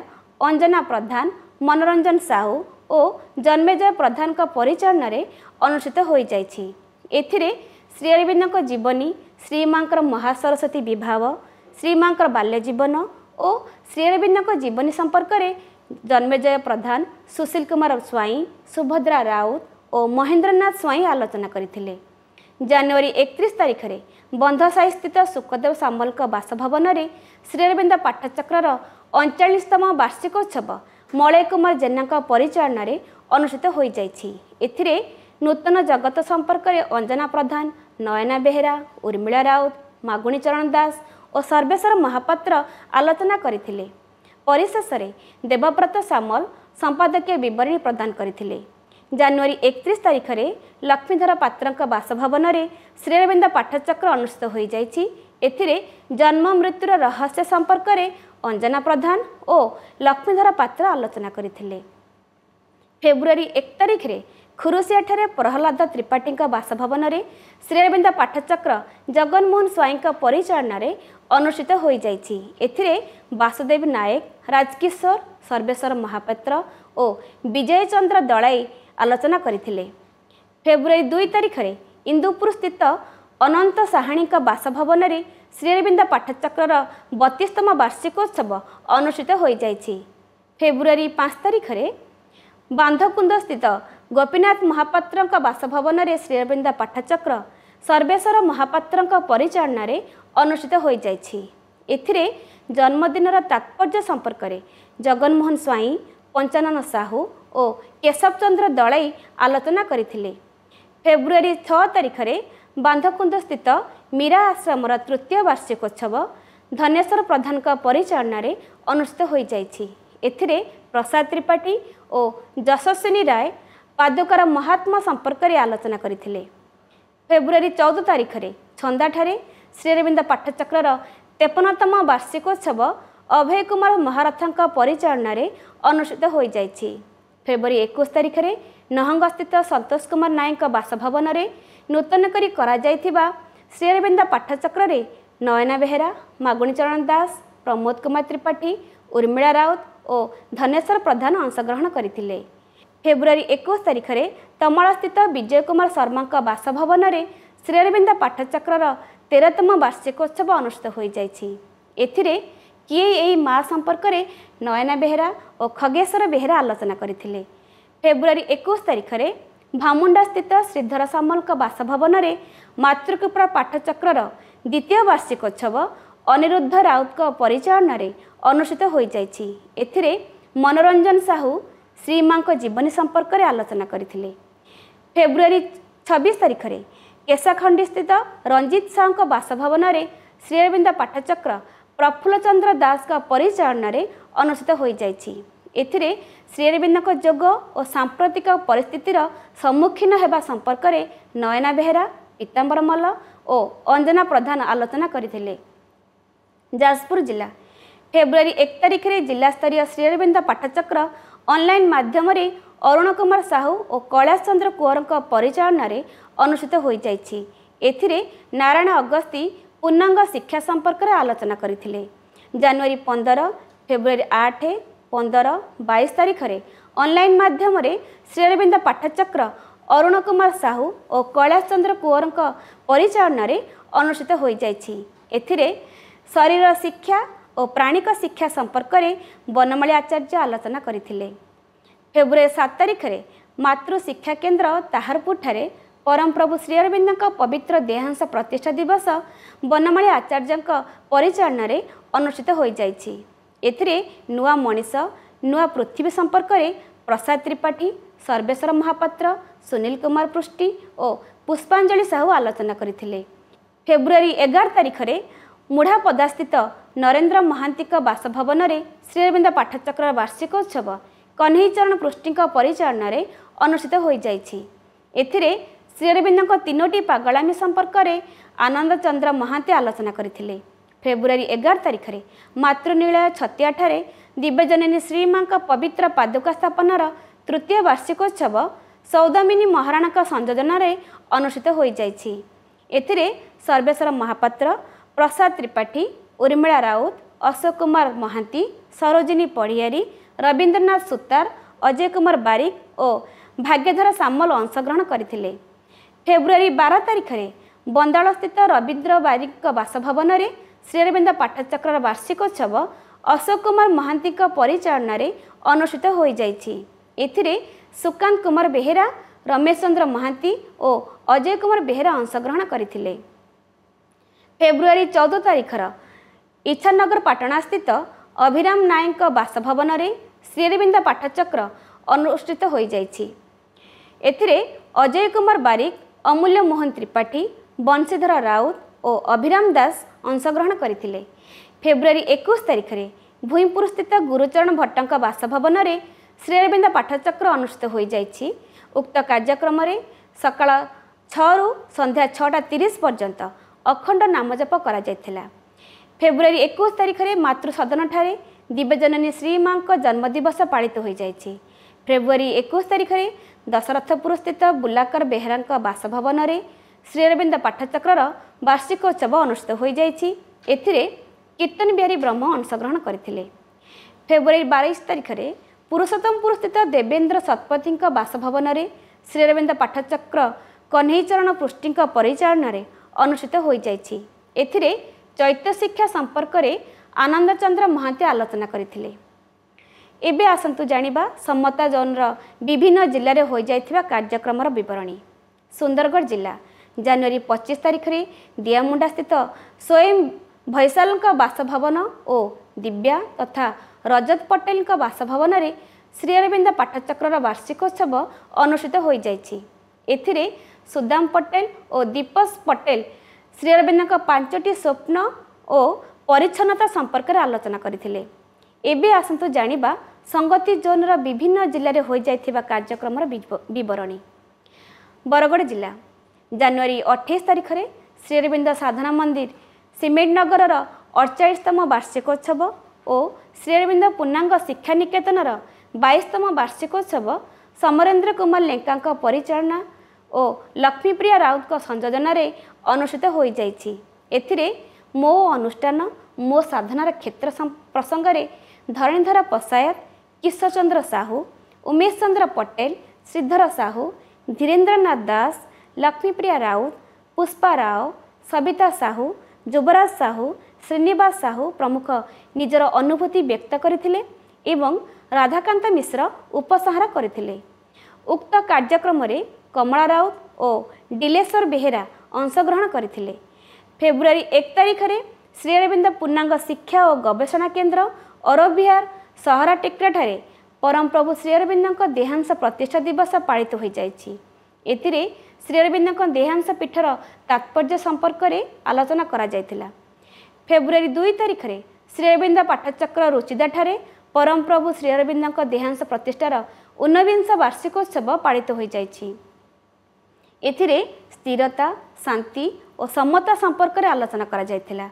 ଅଞ୍ଜନା ପ୍ରଧାନ ମନୋରଞ୍ଜନ ସାହୁ ଓ ଜନ୍ମେଜୟ ପ୍ରଧାନଙ୍କ ପରିଚାଳନାରେ ଅନୁଷ୍ଠିତ ହୋଇଯାଇଛି ଏଥିରେ ଶ୍ରୀ ଅରବିନ୍ଦଙ୍କ ଜୀବନୀ ଶ୍ରୀମାଙ୍କର ମହାସରସ୍ୱତୀ ବିଭାବ ଶ୍ରୀମାଙ୍କର ବାଲ୍ୟ ଜୀବନ ଓ ଶ୍ରୀ ଅରବିନ୍ଦଙ୍କ ଜୀବନୀ ସମ୍ପର୍କରେ ଜନ୍ମେଜୟ ପ୍ରଧାନ ସୁଶୀଲ କୁମାର ସ୍ୱାଇଁ ସୁଭଦ୍ରା ରାଉତ ଓ ମହେନ୍ଦ୍ରନାଥ ସ୍ୱାଇଁ ଆଲୋଚନା କରିଥିଲେ ଜାନୁଆରୀ ଏକତିରିଶ ତାରିଖରେ ବନ୍ଧସାହି ସ୍ଥିତ ସୁକଦେବ ସାମଲଙ୍କ ବାସଭବନରେ ଶ୍ରୀରବିନ୍ଦ ପାଠଚକ୍ରର ଅଣଚାଳିଶତମ ବାର୍ଷିକୋତ୍ସବ ମଳୟ କୁମାର ଜେନାଙ୍କ ପରିଚାଳନାରେ ଅନୁଷ୍ଠିତ ହୋଇଯାଇଛି ଏଥିରେ ନୂତନ ଜଗତ ସମ୍ପର୍କରେ ଅଞ୍ଜନା ପ୍ରଧାନ ନୟନା ବେହେରା ଉର୍ମିଳା ରାଉତ ମାଗୁଣୀ ଚରଣ ଦାସ ଓ ସର୍ବେଶ୍ୱର ମହାପାତ୍ର ଆଲୋଚନା କରିଥିଲେ ପରିଶେଷରେ ଦେବବ୍ରତ ସାମଲ ସମ୍ପାଦକୀୟ ବିବରଣୀ ପ୍ରଦାନ କରିଥିଲେ ଜାନୁଆରୀ ଏକତିରିଶ ତାରିଖରେ ଲକ୍ଷ୍ମୀଧର ପାତ୍ରଙ୍କ ବାସଭବନରେ ଶ୍ରୀଅରବିନ୍ଦ ପାଠଚକ୍ର ଅନୁଷ୍ଠିତ ହୋଇଯାଇଛି ଏଥିରେ ଜନ୍ମ ମୃତ୍ୟୁର ରହସ୍ୟ ସମ୍ପର୍କରେ ଅଞ୍ଜନା ପ୍ରଧାନ ଓ ଲକ୍ଷ୍ମୀଧର ପାତ୍ର ଆଲୋଚନା କରିଥିଲେ ଫେବୃଆରୀ ଏକ ତାରିଖରେ ଖୁରୁସିଆଠାରେ ପ୍ରହ୍ଲାଦ ତ୍ରିପାଠୀଙ୍କ ବାସଭବନରେ ଶ୍ରୀଅରବିନ୍ଦ ପାଠଚକ୍ର ଜଗନମୋହନ ସ୍ୱାଇଁଙ୍କ ପରିଚାଳନାରେ ଅନୁଷ୍ଠିତ ହୋଇଯାଇଛି ଏଥିରେ ବାସୁଦେବ ନାୟକ ରାଜକିଶୋର ସର୍ବେଶ୍ୱର ମହାପାତ୍ର ଓ ବିଜୟ ଚନ୍ଦ୍ର ଦଳାଇ ଆଲୋଚନା କରିଥିଲେ ଫେବୃଆରୀ ଦୁଇ ତାରିଖରେ ଇନ୍ଦୁପୁର ସ୍ଥିତ ଅନନ୍ତ ସାହାଣୀଙ୍କ ବାସଭବନରେ ଶ୍ରୀରବିନ୍ଦ ପାଠଚକ୍ରର ବତିଶତମ ବାର୍ଷିକୋତ୍ସବ ଅନୁଷ୍ଠିତ ହୋଇଯାଇଛି ଫେବୃଆରୀ ପାଞ୍ଚ ତାରିଖରେ ବାନ୍ଧକୁନ୍ଦସ୍ଥିତ ଗୋପୀନାଥ ମହାପାତ୍ରଙ୍କ ବାସଭବନରେ ଶ୍ରୀରବିନ୍ଦ ପାଠଚକ୍ର ସର୍ବେଶ୍ୱର ମହାପାତ୍ରଙ୍କ ପରିଚାଳନାରେ ଅନୁଷ୍ଠିତ ହୋଇଯାଇଛି ଏଥିରେ ଜନ୍ମଦିନର ତାତ୍ପର୍ଯ୍ୟ ସମ୍ପର୍କରେ ଜଗନ୍ମୋହନ ସ୍ୱାଇଁ ପଞ୍ଚାନନ ସାହୁ ଓ କେଶବଚନ୍ଦ୍ର ଦଳେଇ ଆଲୋଚନା କରିଥିଲେ ଫେବୃଆରୀ ଛଅ ତାରିଖରେ ବାନ୍ଧକୁନ୍ଦସ୍ଥିତ ମୀରା ଆଶ୍ରମର ତୃତୀୟ ବାର୍ଷିକୋତ୍ସବ ଧନେଶ୍ୱର ପ୍ରଧାନଙ୍କ ପରିଚାଳନାରେ ଅନୁଷ୍ଠିତ ହୋଇଯାଇଛି ଏଥିରେ ପ୍ରସାଦ ତ୍ରିପାଠୀ ଓ ଯଶସ୍ୱିନୀ ରାୟ ପାଦୁକାର ମହାତ୍ମା ସମ୍ପର୍କରେ ଆଲୋଚନା କରିଥିଲେ ଫେବୃଆରୀ ଚଉଦ ତାରିଖରେ ଛନ୍ଦାଠାରେ ଶ୍ରୀରବିନ୍ଦ ପାଠଚକ୍ରର ତେପନତମ ବାର୍ଷିକୋତ୍ସବ ଅଭୟ କୁମାର ମହାରଥଙ୍କ ପରିଚାଳନାରେ ଅନୁଷ୍ଠିତ ହୋଇଯାଇଛି ଫେବୃୟାରୀ ଏକୋଇଶ ତାରିଖରେ ନହଙ୍ଗସ୍ଥିତ ସନ୍ତୋଷ କୁମାର ନାୟକଙ୍କ ବାସଭବନରେ ନୂତନ କରି କରାଯାଇଥିବା ଶ୍ରୀଅରବିନ୍ଦ ପାଠଚକ୍ରରେ ନୟନା ବେହେରା ମାଗୁଣୀ ଚରଣ ଦାସ ପ୍ରମୋଦ କୁମାର ତ୍ରିପାଠୀ ଉର୍ମିଳା ରାଉତ ଓ ଧନେଶ୍ୱର ପ୍ରଧାନ ଅଂଶଗ୍ରହଣ କରିଥିଲେ ଫେବୃୟାରୀ ଏକୋଇଶ ତାରିଖରେ ତମଳସ୍ଥିତ ବିଜୟ କୁମାର ଶର୍ମାଙ୍କ ବାସଭବନରେ ଶ୍ରୀଅରବିନ୍ଦ ପାଠଚକ୍ରର ତେରତମ ବାର୍ଷିକୋତ୍ସବ ଅନୁଷ୍ଠିତ ହୋଇଯାଇଛି ଏଥିରେ କିଏ ଏହି ମା ସମ୍ପର୍କରେ ନୟନା ବେହେରା ଓ ଖଗେଶ୍ୱର ବେହେରା ଆଲୋଚନା କରିଥିଲେ ଫେବୃଆରୀ ଏକୋଇଶ ତାରିଖରେ ଭାମୁଣ୍ଡାସ୍ଥିତ ଶ୍ରୀଧର ସାମଲଙ୍କ ବାସଭବନରେ ମାତୃକୃପା ପାଠଚକ୍ରର ଦ୍ୱିତୀୟ ବାର୍ଷିକୋତ୍ସବ ଅନିରୁଦ୍ଧ ରାଉତଙ୍କ ପରିଚାଳନାରେ ଅନୁଷ୍ଠିତ ହୋଇଯାଇଛି ଏଥିରେ ମନୋରଞ୍ଜନ ସାହୁ ଶ୍ରୀମାଙ୍କ ଜୀବନୀ ସମ୍ପର୍କରେ ଆଲୋଚନା କରିଥିଲେ ଫେବୃଆରୀ ଛବିଶ ତାରିଖରେ କେଶାଖଣ୍ଡିସ୍ଥିତ ରଞ୍ଜିତ ସାହୁଙ୍କ ବାସଭବନରେ ଶ୍ରୀ ଅରବିନ୍ଦ ପାଠଚକ୍ର ପ୍ରଫୁଲ୍ଲ ଚନ୍ଦ୍ର ଦାସଙ୍କ ପରିଚାଳନାରେ ଅନୁଷ୍ଠିତ ହୋଇଯାଇଛି ଏଥିରେ ଶ୍ରୀଅରବିନ୍ଦଙ୍କ ଯୋଗ ଓ ସାମ୍ପ୍ରତିକ ପରିସ୍ଥିତିର ସମ୍ମୁଖୀନ ହେବା ସମ୍ପର୍କରେ ନୟନା ବେହେରା ପୀତାମ୍ବର ମଲ୍ଲ ଓ ଅଞ୍ଜନା ପ୍ରଧାନ ଆଲୋଚନା କରିଥିଲେ ଯାଜପୁର ଜିଲ୍ଲା ଫେବୃଆରୀ ଏକ ତାରିଖରେ ଜିଲ୍ଲାସ୍ତରୀୟ ଶ୍ରୀଅରବିନ୍ଦ ପାଠଚକ୍ର ଅନ୍ଲାଇନ୍ ମାଧ୍ୟମରେ ଅରୁଣ କୁମାର ସାହୁ ଓ କୈଳାସ ଚନ୍ଦ୍ର କୁଅରଙ୍କ ପରିଚାଳନାରେ ଅନୁଷ୍ଠିତ ହୋଇଯାଇଛି ଏଥିରେ ନାରାୟଣ ଅଗସ୍ତି ପୂର୍ଣ୍ଣାଙ୍ଗ ଶିକ୍ଷା ସମ୍ପର୍କରେ ଆଲୋଚନା କରିଥିଲେ ଜାନୁଆରୀ ପନ୍ଦର ଫେବୃଆରୀ ଆଠ ପନ୍ଦର ବାଇଶ ତାରିଖରେ ଅନଲାଇନ୍ ମାଧ୍ୟମରେ ଶ୍ରୀଅରବିନ୍ଦ ପାଠଚକ୍ର ଅରୁଣ କୁମାର ସାହୁ ଓ କୈଳାସ ଚନ୍ଦ୍ର କୁଅରଙ୍କ ପରିଚାଳନାରେ ଅନୁଷ୍ଠିତ ହୋଇଯାଇଛି ଏଥିରେ ଶରୀର ଶିକ୍ଷା ଓ ପ୍ରାଣୀଙ୍କ ଶିକ୍ଷା ସମ୍ପର୍କରେ ବନମାଳୀ ଆଚାର୍ଯ୍ୟ ଆଲୋଚନା କରିଥିଲେ ଫେବୃଆରୀ ସାତ ତାରିଖରେ ମାତୃ ଶିକ୍ଷା କେନ୍ଦ୍ର ତାହାରପୁରଠାରେ ପରମପ୍ରଭୁ ଶ୍ରୀଅରବିନ୍ଦଙ୍କ ପବିତ୍ର ଦେହାଂଶ ପ୍ରତିଷ୍ଠା ଦିବସ ବନମାଳୀ ଆଚାର୍ଯ୍ୟଙ୍କ ପରିଚାଳନାରେ ଅନୁଷ୍ଠିତ ହୋଇଯାଇଛି ଏଥିରେ ନୂଆ ମଣିଷ ନୂଆ ପୃଥିବୀ ସମ୍ପର୍କରେ ପ୍ରସାଦ ତ୍ରିପାଠୀ ସର୍ବେଶ୍ୱର ମହାପାତ୍ର ସୁନୀଲ କୁମାର ପୃଷ୍ଟି ଓ ପୁଷ୍ପାଞ୍ଜଳି ସାହୁ ଆଲୋଚନା କରିଥିଲେ ଫେବୃଆରୀ ଏଗାର ତାରିଖରେ ମୁଢ଼ାପଦାସ୍ଥିତ ନରେନ୍ଦ୍ର ମହାନ୍ତିଙ୍କ ବାସଭବନରେ ଶ୍ରୀଅରବିନ୍ଦ ପାଠଚକ୍ରର ବାର୍ଷିକ ଉତ୍ସବ କହ୍ନେଇଚରଣ ପୃଷ୍ଟିଙ୍କ ପରିଚାଳନାରେ ଅନୁଷ୍ଠିତ ହୋଇଯାଇଛି ଏଥିରେ ଶ୍ରୀଅରବିନ୍ଦଙ୍କ ତିନୋଟି ପାଗଳାମୀ ସମ୍ପର୍କରେ ଆନନ୍ଦ ଚନ୍ଦ୍ର ମହାନ୍ତି ଆଲୋଚନା କରିଥିଲେ ଫେବୃଆରୀ ଏଗାର ତାରିଖରେ ମାତୃନୀଳୟ ଛତିଆଠାରେ ଦିବ୍ୟଜନନୀ ଶ୍ରୀମାଙ୍କ ପବିତ୍ର ପାଦୁକା ସ୍ଥାପନର ତୃତୀୟ ବାର୍ଷିକୋତ୍ସବ ସୌଦାମିନୀ ମହାରାଣାଙ୍କ ସଂଯୋଜନାରେ ଅନୁଷ୍ଠିତ ହୋଇଯାଇଛି ଏଥିରେ ସର୍ବେଶ୍ୱର ମହାପାତ୍ର ପ୍ରସାଦ ତ୍ରିପାଠୀ ଉର୍ମିଳା ରାଉତ ଅଶୋକ କୁମାର ମହାନ୍ତି ସରୋଜିନୀ ପଡ଼ିଆରୀ ରବୀନ୍ଦ୍ରନାଥ ସୁତାର ଅଜୟ କୁମାର ବାରିକ ଓ ଭାଗ୍ୟଧର ସାମଲ ଅଂଶଗ୍ରହଣ କରିଥିଲେ ଫେବୃଆରୀ ବାର ତାରିଖରେ ବନ୍ଦାଳସ୍ଥିତ ରବୀନ୍ଦ୍ର ବାରିକଙ୍କ ବାସଭବନରେ ଶ୍ରୀରବିନ୍ଦ ପାଠଚକ୍ରର ବାର୍ଷିକୋତ୍ସବ ଅଶୋକ କୁମାର ମହାନ୍ତିଙ୍କ ପରିଚାଳନାରେ ଅନୁଷ୍ଠିତ ହୋଇଯାଇଛି ଏଥିରେ ସୁକାନ୍ତ କୁମାର ବେହେରା ରମେଶ ଚନ୍ଦ୍ର ମହାନ୍ତି ଓ ଅଜୟ କୁମାର ବେହେରା ଅଂଶଗ୍ରହଣ କରିଥିଲେ ଫେବୃଆରୀ ଚଉଦ ତାରିଖର ଇଚ୍ଛାନଗର ପାଟଣାସ୍ଥିତ ଅଭିରାମ ନାୟକଙ୍କ ବାସଭବନରେ ଶ୍ରୀରବିନ୍ଦ ପାଠଚକ୍ର ଅନୁଷ୍ଠିତ ହୋଇଯାଇଛି ଏଥିରେ ଅଜୟ କୁମାର ବାରିକ ଅମୂଲ୍ୟ ମୋହନ ତ୍ରିପାଠୀ ବଂଶୀଧର ରାଉତ ଓ ଅଭିରାମ ଦାସ ଅଂଶଗ୍ରହଣ କରିଥିଲେ ଫେବୃଆରୀ ଏକୋଇଶ ତାରିଖରେ ଭୂଇଁପୁରସ୍ଥିତ ଗୁରୁଚରଣ ଭଟ୍ଟଙ୍କ ବାସଭବନରେ ଶ୍ରୀରବିନ୍ଦ ପାଠଚକ୍ର ଅନୁଷ୍ଠିତ ହୋଇଯାଇଛି ଉକ୍ତ କାର୍ଯ୍ୟକ୍ରମରେ ସକାଳ ଛଅରୁ ସନ୍ଧ୍ୟା ଛଅଟା ତିରିଶ ପର୍ଯ୍ୟନ୍ତ ଅଖଣ୍ଡ ନାମଜପ କରାଯାଇଥିଲା ଫେବୃଆରୀ ଏକୋଇଶ ତାରିଖରେ ମାତୃ ମାତୃସଦନଠାରେ ଦିବ୍ୟଜନନୀ ଶ୍ରୀମାଙ୍କ ଜନ୍ମଦିବସ ପାଳିତ ହୋଇଯାଇଛି ଫେବୃଆରୀ ଏକୋଇଶ ତାରିଖରେ ଦଶରଥପୁରସ୍ଥିତ ବୁଲାକର ବେହେରାଙ୍କ ବାସଭବନରେ ଶ୍ରୀଅରବିନ୍ଦ ପାଠଚକ୍ରର ବାର୍ଷିକ ଉତ୍ସବ ଅନୁଷ୍ଠିତ ହୋଇଯାଇଛି ଏଥିରେ କୀର୍ତ୍ତନ ବିହାରୀ ବ୍ରହ୍ମ ଅଂଶଗ୍ରହଣ କରିଥିଲେ ଫେବୃଆରୀ ବାଇଶ ତାରିଖରେ ପୁରୁଷୋତ୍ତମପୁରସ୍ଥିତ ଦେବେନ୍ଦ୍ର ଶତପଥୀଙ୍କ ବାସଭବନରେ ଶ୍ରୀଅରବିନ୍ଦ ପାଠଚକ୍ର କହ୍ନେଇଚରଣ ପୃଷ୍ଟିଙ୍କ ପରିଚାଳନାରେ ଅନୁଷ୍ଠିତ ହୋଇଯାଇଛି ଏଥିରେ ଚୈତ୍ୟ ଶିକ୍ଷା ସମ୍ପର୍କରେ ଆନନ୍ଦ ଚନ୍ଦ୍ର ମହାନ୍ତି ଆଲୋଚନା କରିଥିଲେ ଏବେ ଆସନ୍ତୁ ଜାଣିବା ସମତା ଜୋନ୍ର ବିଭିନ୍ନ ଜିଲ୍ଲାରେ ହୋଇଯାଇଥିବା କାର୍ଯ୍ୟକ୍ରମର ବିବରଣୀ ସୁନ୍ଦରଗଡ଼ ଜିଲ୍ଲା ଜାନୁଆରୀ ପଚିଶ ତାରିଖରେ ଦିଆମୁଣ୍ଡାସ୍ଥିତ ସ୍ୱୟଂ ଭୈଶାଲଙ୍କ ବାସଭବନ ଓ ଦିବ୍ୟା ତଥା ରଜତ ପଟେଲଙ୍କ ବାସଭବନରେ ଶ୍ରୀ ଅରବିନ୍ଦ ପାଠଚକ୍ରର ବାର୍ଷିକୋତ୍ସବ ଅନୁଷ୍ଠିତ ହୋଇଯାଇଛି ଏଥିରେ ସୁଦାମ ପଟେଲ ଓ ଦୀପସ ପଟେଲ ଶ୍ରୀ ଅରବିନ୍ଦଙ୍କ ପାଞ୍ଚଟି ସ୍ୱପ୍ନ ଓ ପରିଚ୍ଛନ୍ନତା ସମ୍ପର୍କରେ ଆଲୋଚନା କରିଥିଲେ ଏବେ ଆସନ୍ତୁ ଜାଣିବା ସଙ୍ଗତି ଜୋନ୍ର ବିଭିନ୍ନ ଜିଲ୍ଲାରେ ହୋଇଯାଇଥିବା କାର୍ଯ୍ୟକ୍ରମର ବିବରଣୀ ବରଗଡ଼ ଜିଲ୍ଲା ଜାନୁଆରୀ ଅଠେଇଶ ତାରିଖରେ ଶ୍ରୀରବିନ୍ଦ ସାଧନା ମନ୍ଦିର ସିମେଣ୍ଟନଗରର ଅଡ଼ଚାଳିଶତମ ବାର୍ଷିକୋତ୍ସବ ଓ ଶ୍ରୀରବିନ୍ଦ ପୂର୍ଣ୍ଣାଙ୍ଗ ଶିକ୍ଷା ନିକେତନର ବାଇଶତମ ବାର୍ଷିକୋତ୍ସବ ସମରେନ୍ଦ୍ର କୁମାର ଲେଙ୍କାଙ୍କ ପରିଚାଳନା ଓ ଲକ୍ଷ୍ମୀପ୍ରିୟା ରାଉତଙ୍କ ସଂଯୋଜନାରେ ଅନୁଷ୍ଠିତ ହୋଇଯାଇଛି ଏଥିରେ ମୋ ଅନୁଷ୍ଠାନ ମୋ ସାଧନାର କ୍ଷେତ୍ର ପ୍ରସଙ୍ଗରେ ଧରଣୀଧର ପଶାୟତ କିଶୋର ଚନ୍ଦ୍ର ସାହୁ ଉମେଶ ଚନ୍ଦ୍ର ପଟେଲ ଶ୍ରୀଧର ସାହୁ ଧୀରେନ୍ଦ୍ରନାଥ ଦାସ ଲକ୍ଷ୍ମୀପ୍ରିୟା ରାଉତ ପୁଷ୍ପା ରାଓ ସବିତା ସାହୁ ଯୁବରାଜ ସାହୁ ଶ୍ରୀନିବାସ ସାହୁ ପ୍ରମୁଖ ନିଜର ଅନୁଭୂତି ବ୍ୟକ୍ତ କରିଥିଲେ ଏବଂ ରାଧାକାନ୍ତ ମିଶ୍ର ଉପସଂହାର କରିଥିଲେ ଉକ୍ତ କାର୍ଯ୍ୟକ୍ରମରେ କମଳା ରାଉତ ଓ ଡିଲେଶ୍ୱର ବେହେରା ଅଂଶଗ୍ରହଣ କରିଥିଲେ ଫେବୃଆରୀ ଏକ ତାରିଖରେ ଶ୍ରୀ ଅରବିନ୍ଦ ପୂର୍ଣ୍ଣାଙ୍ଗ ଶିକ୍ଷା ଓ ଗବେଷଣା କେନ୍ଦ୍ର ଅରବିହାର ସହର ଟିକ୍ରାଠାରେ ପରମପ୍ରଭୁ ଶ୍ରୀଅରବିନ୍ଦଙ୍କ ଦେହାଂଶ ପ୍ରତିଷ୍ଠା ଦିବସ ପାଳିତ ହୋଇଯାଇଛି ଏଥିରେ ଶ୍ରୀଅରବିନ୍ଦଙ୍କ ଦେହାଂଶ ପୀଠର ତାତ୍ପର୍ଯ୍ୟ ସମ୍ପର୍କରେ ଆଲୋଚନା କରାଯାଇଥିଲା ଫେବୃଆରୀ ଦୁଇ ତାରିଖରେ ଶ୍ରୀଅରବିନ୍ଦ ପାଠଚକ୍ର ରୁଚିଦାଠାରେ ପରମପ୍ରଭୁ ଶ୍ରୀଅରବିନ୍ଦଙ୍କ ଦେହାଂଶ ପ୍ରତିଷ୍ଠାର ଉନବିଂଶ ବାର୍ଷିକୋତ୍ସବ ପାଳିତ ହୋଇଯାଇଛି ଏଥିରେ ସ୍ଥିରତା ଶାନ୍ତି ଓ ସମତା ସମ୍ପର୍କରେ ଆଲୋଚନା କରାଯାଇଥିଲା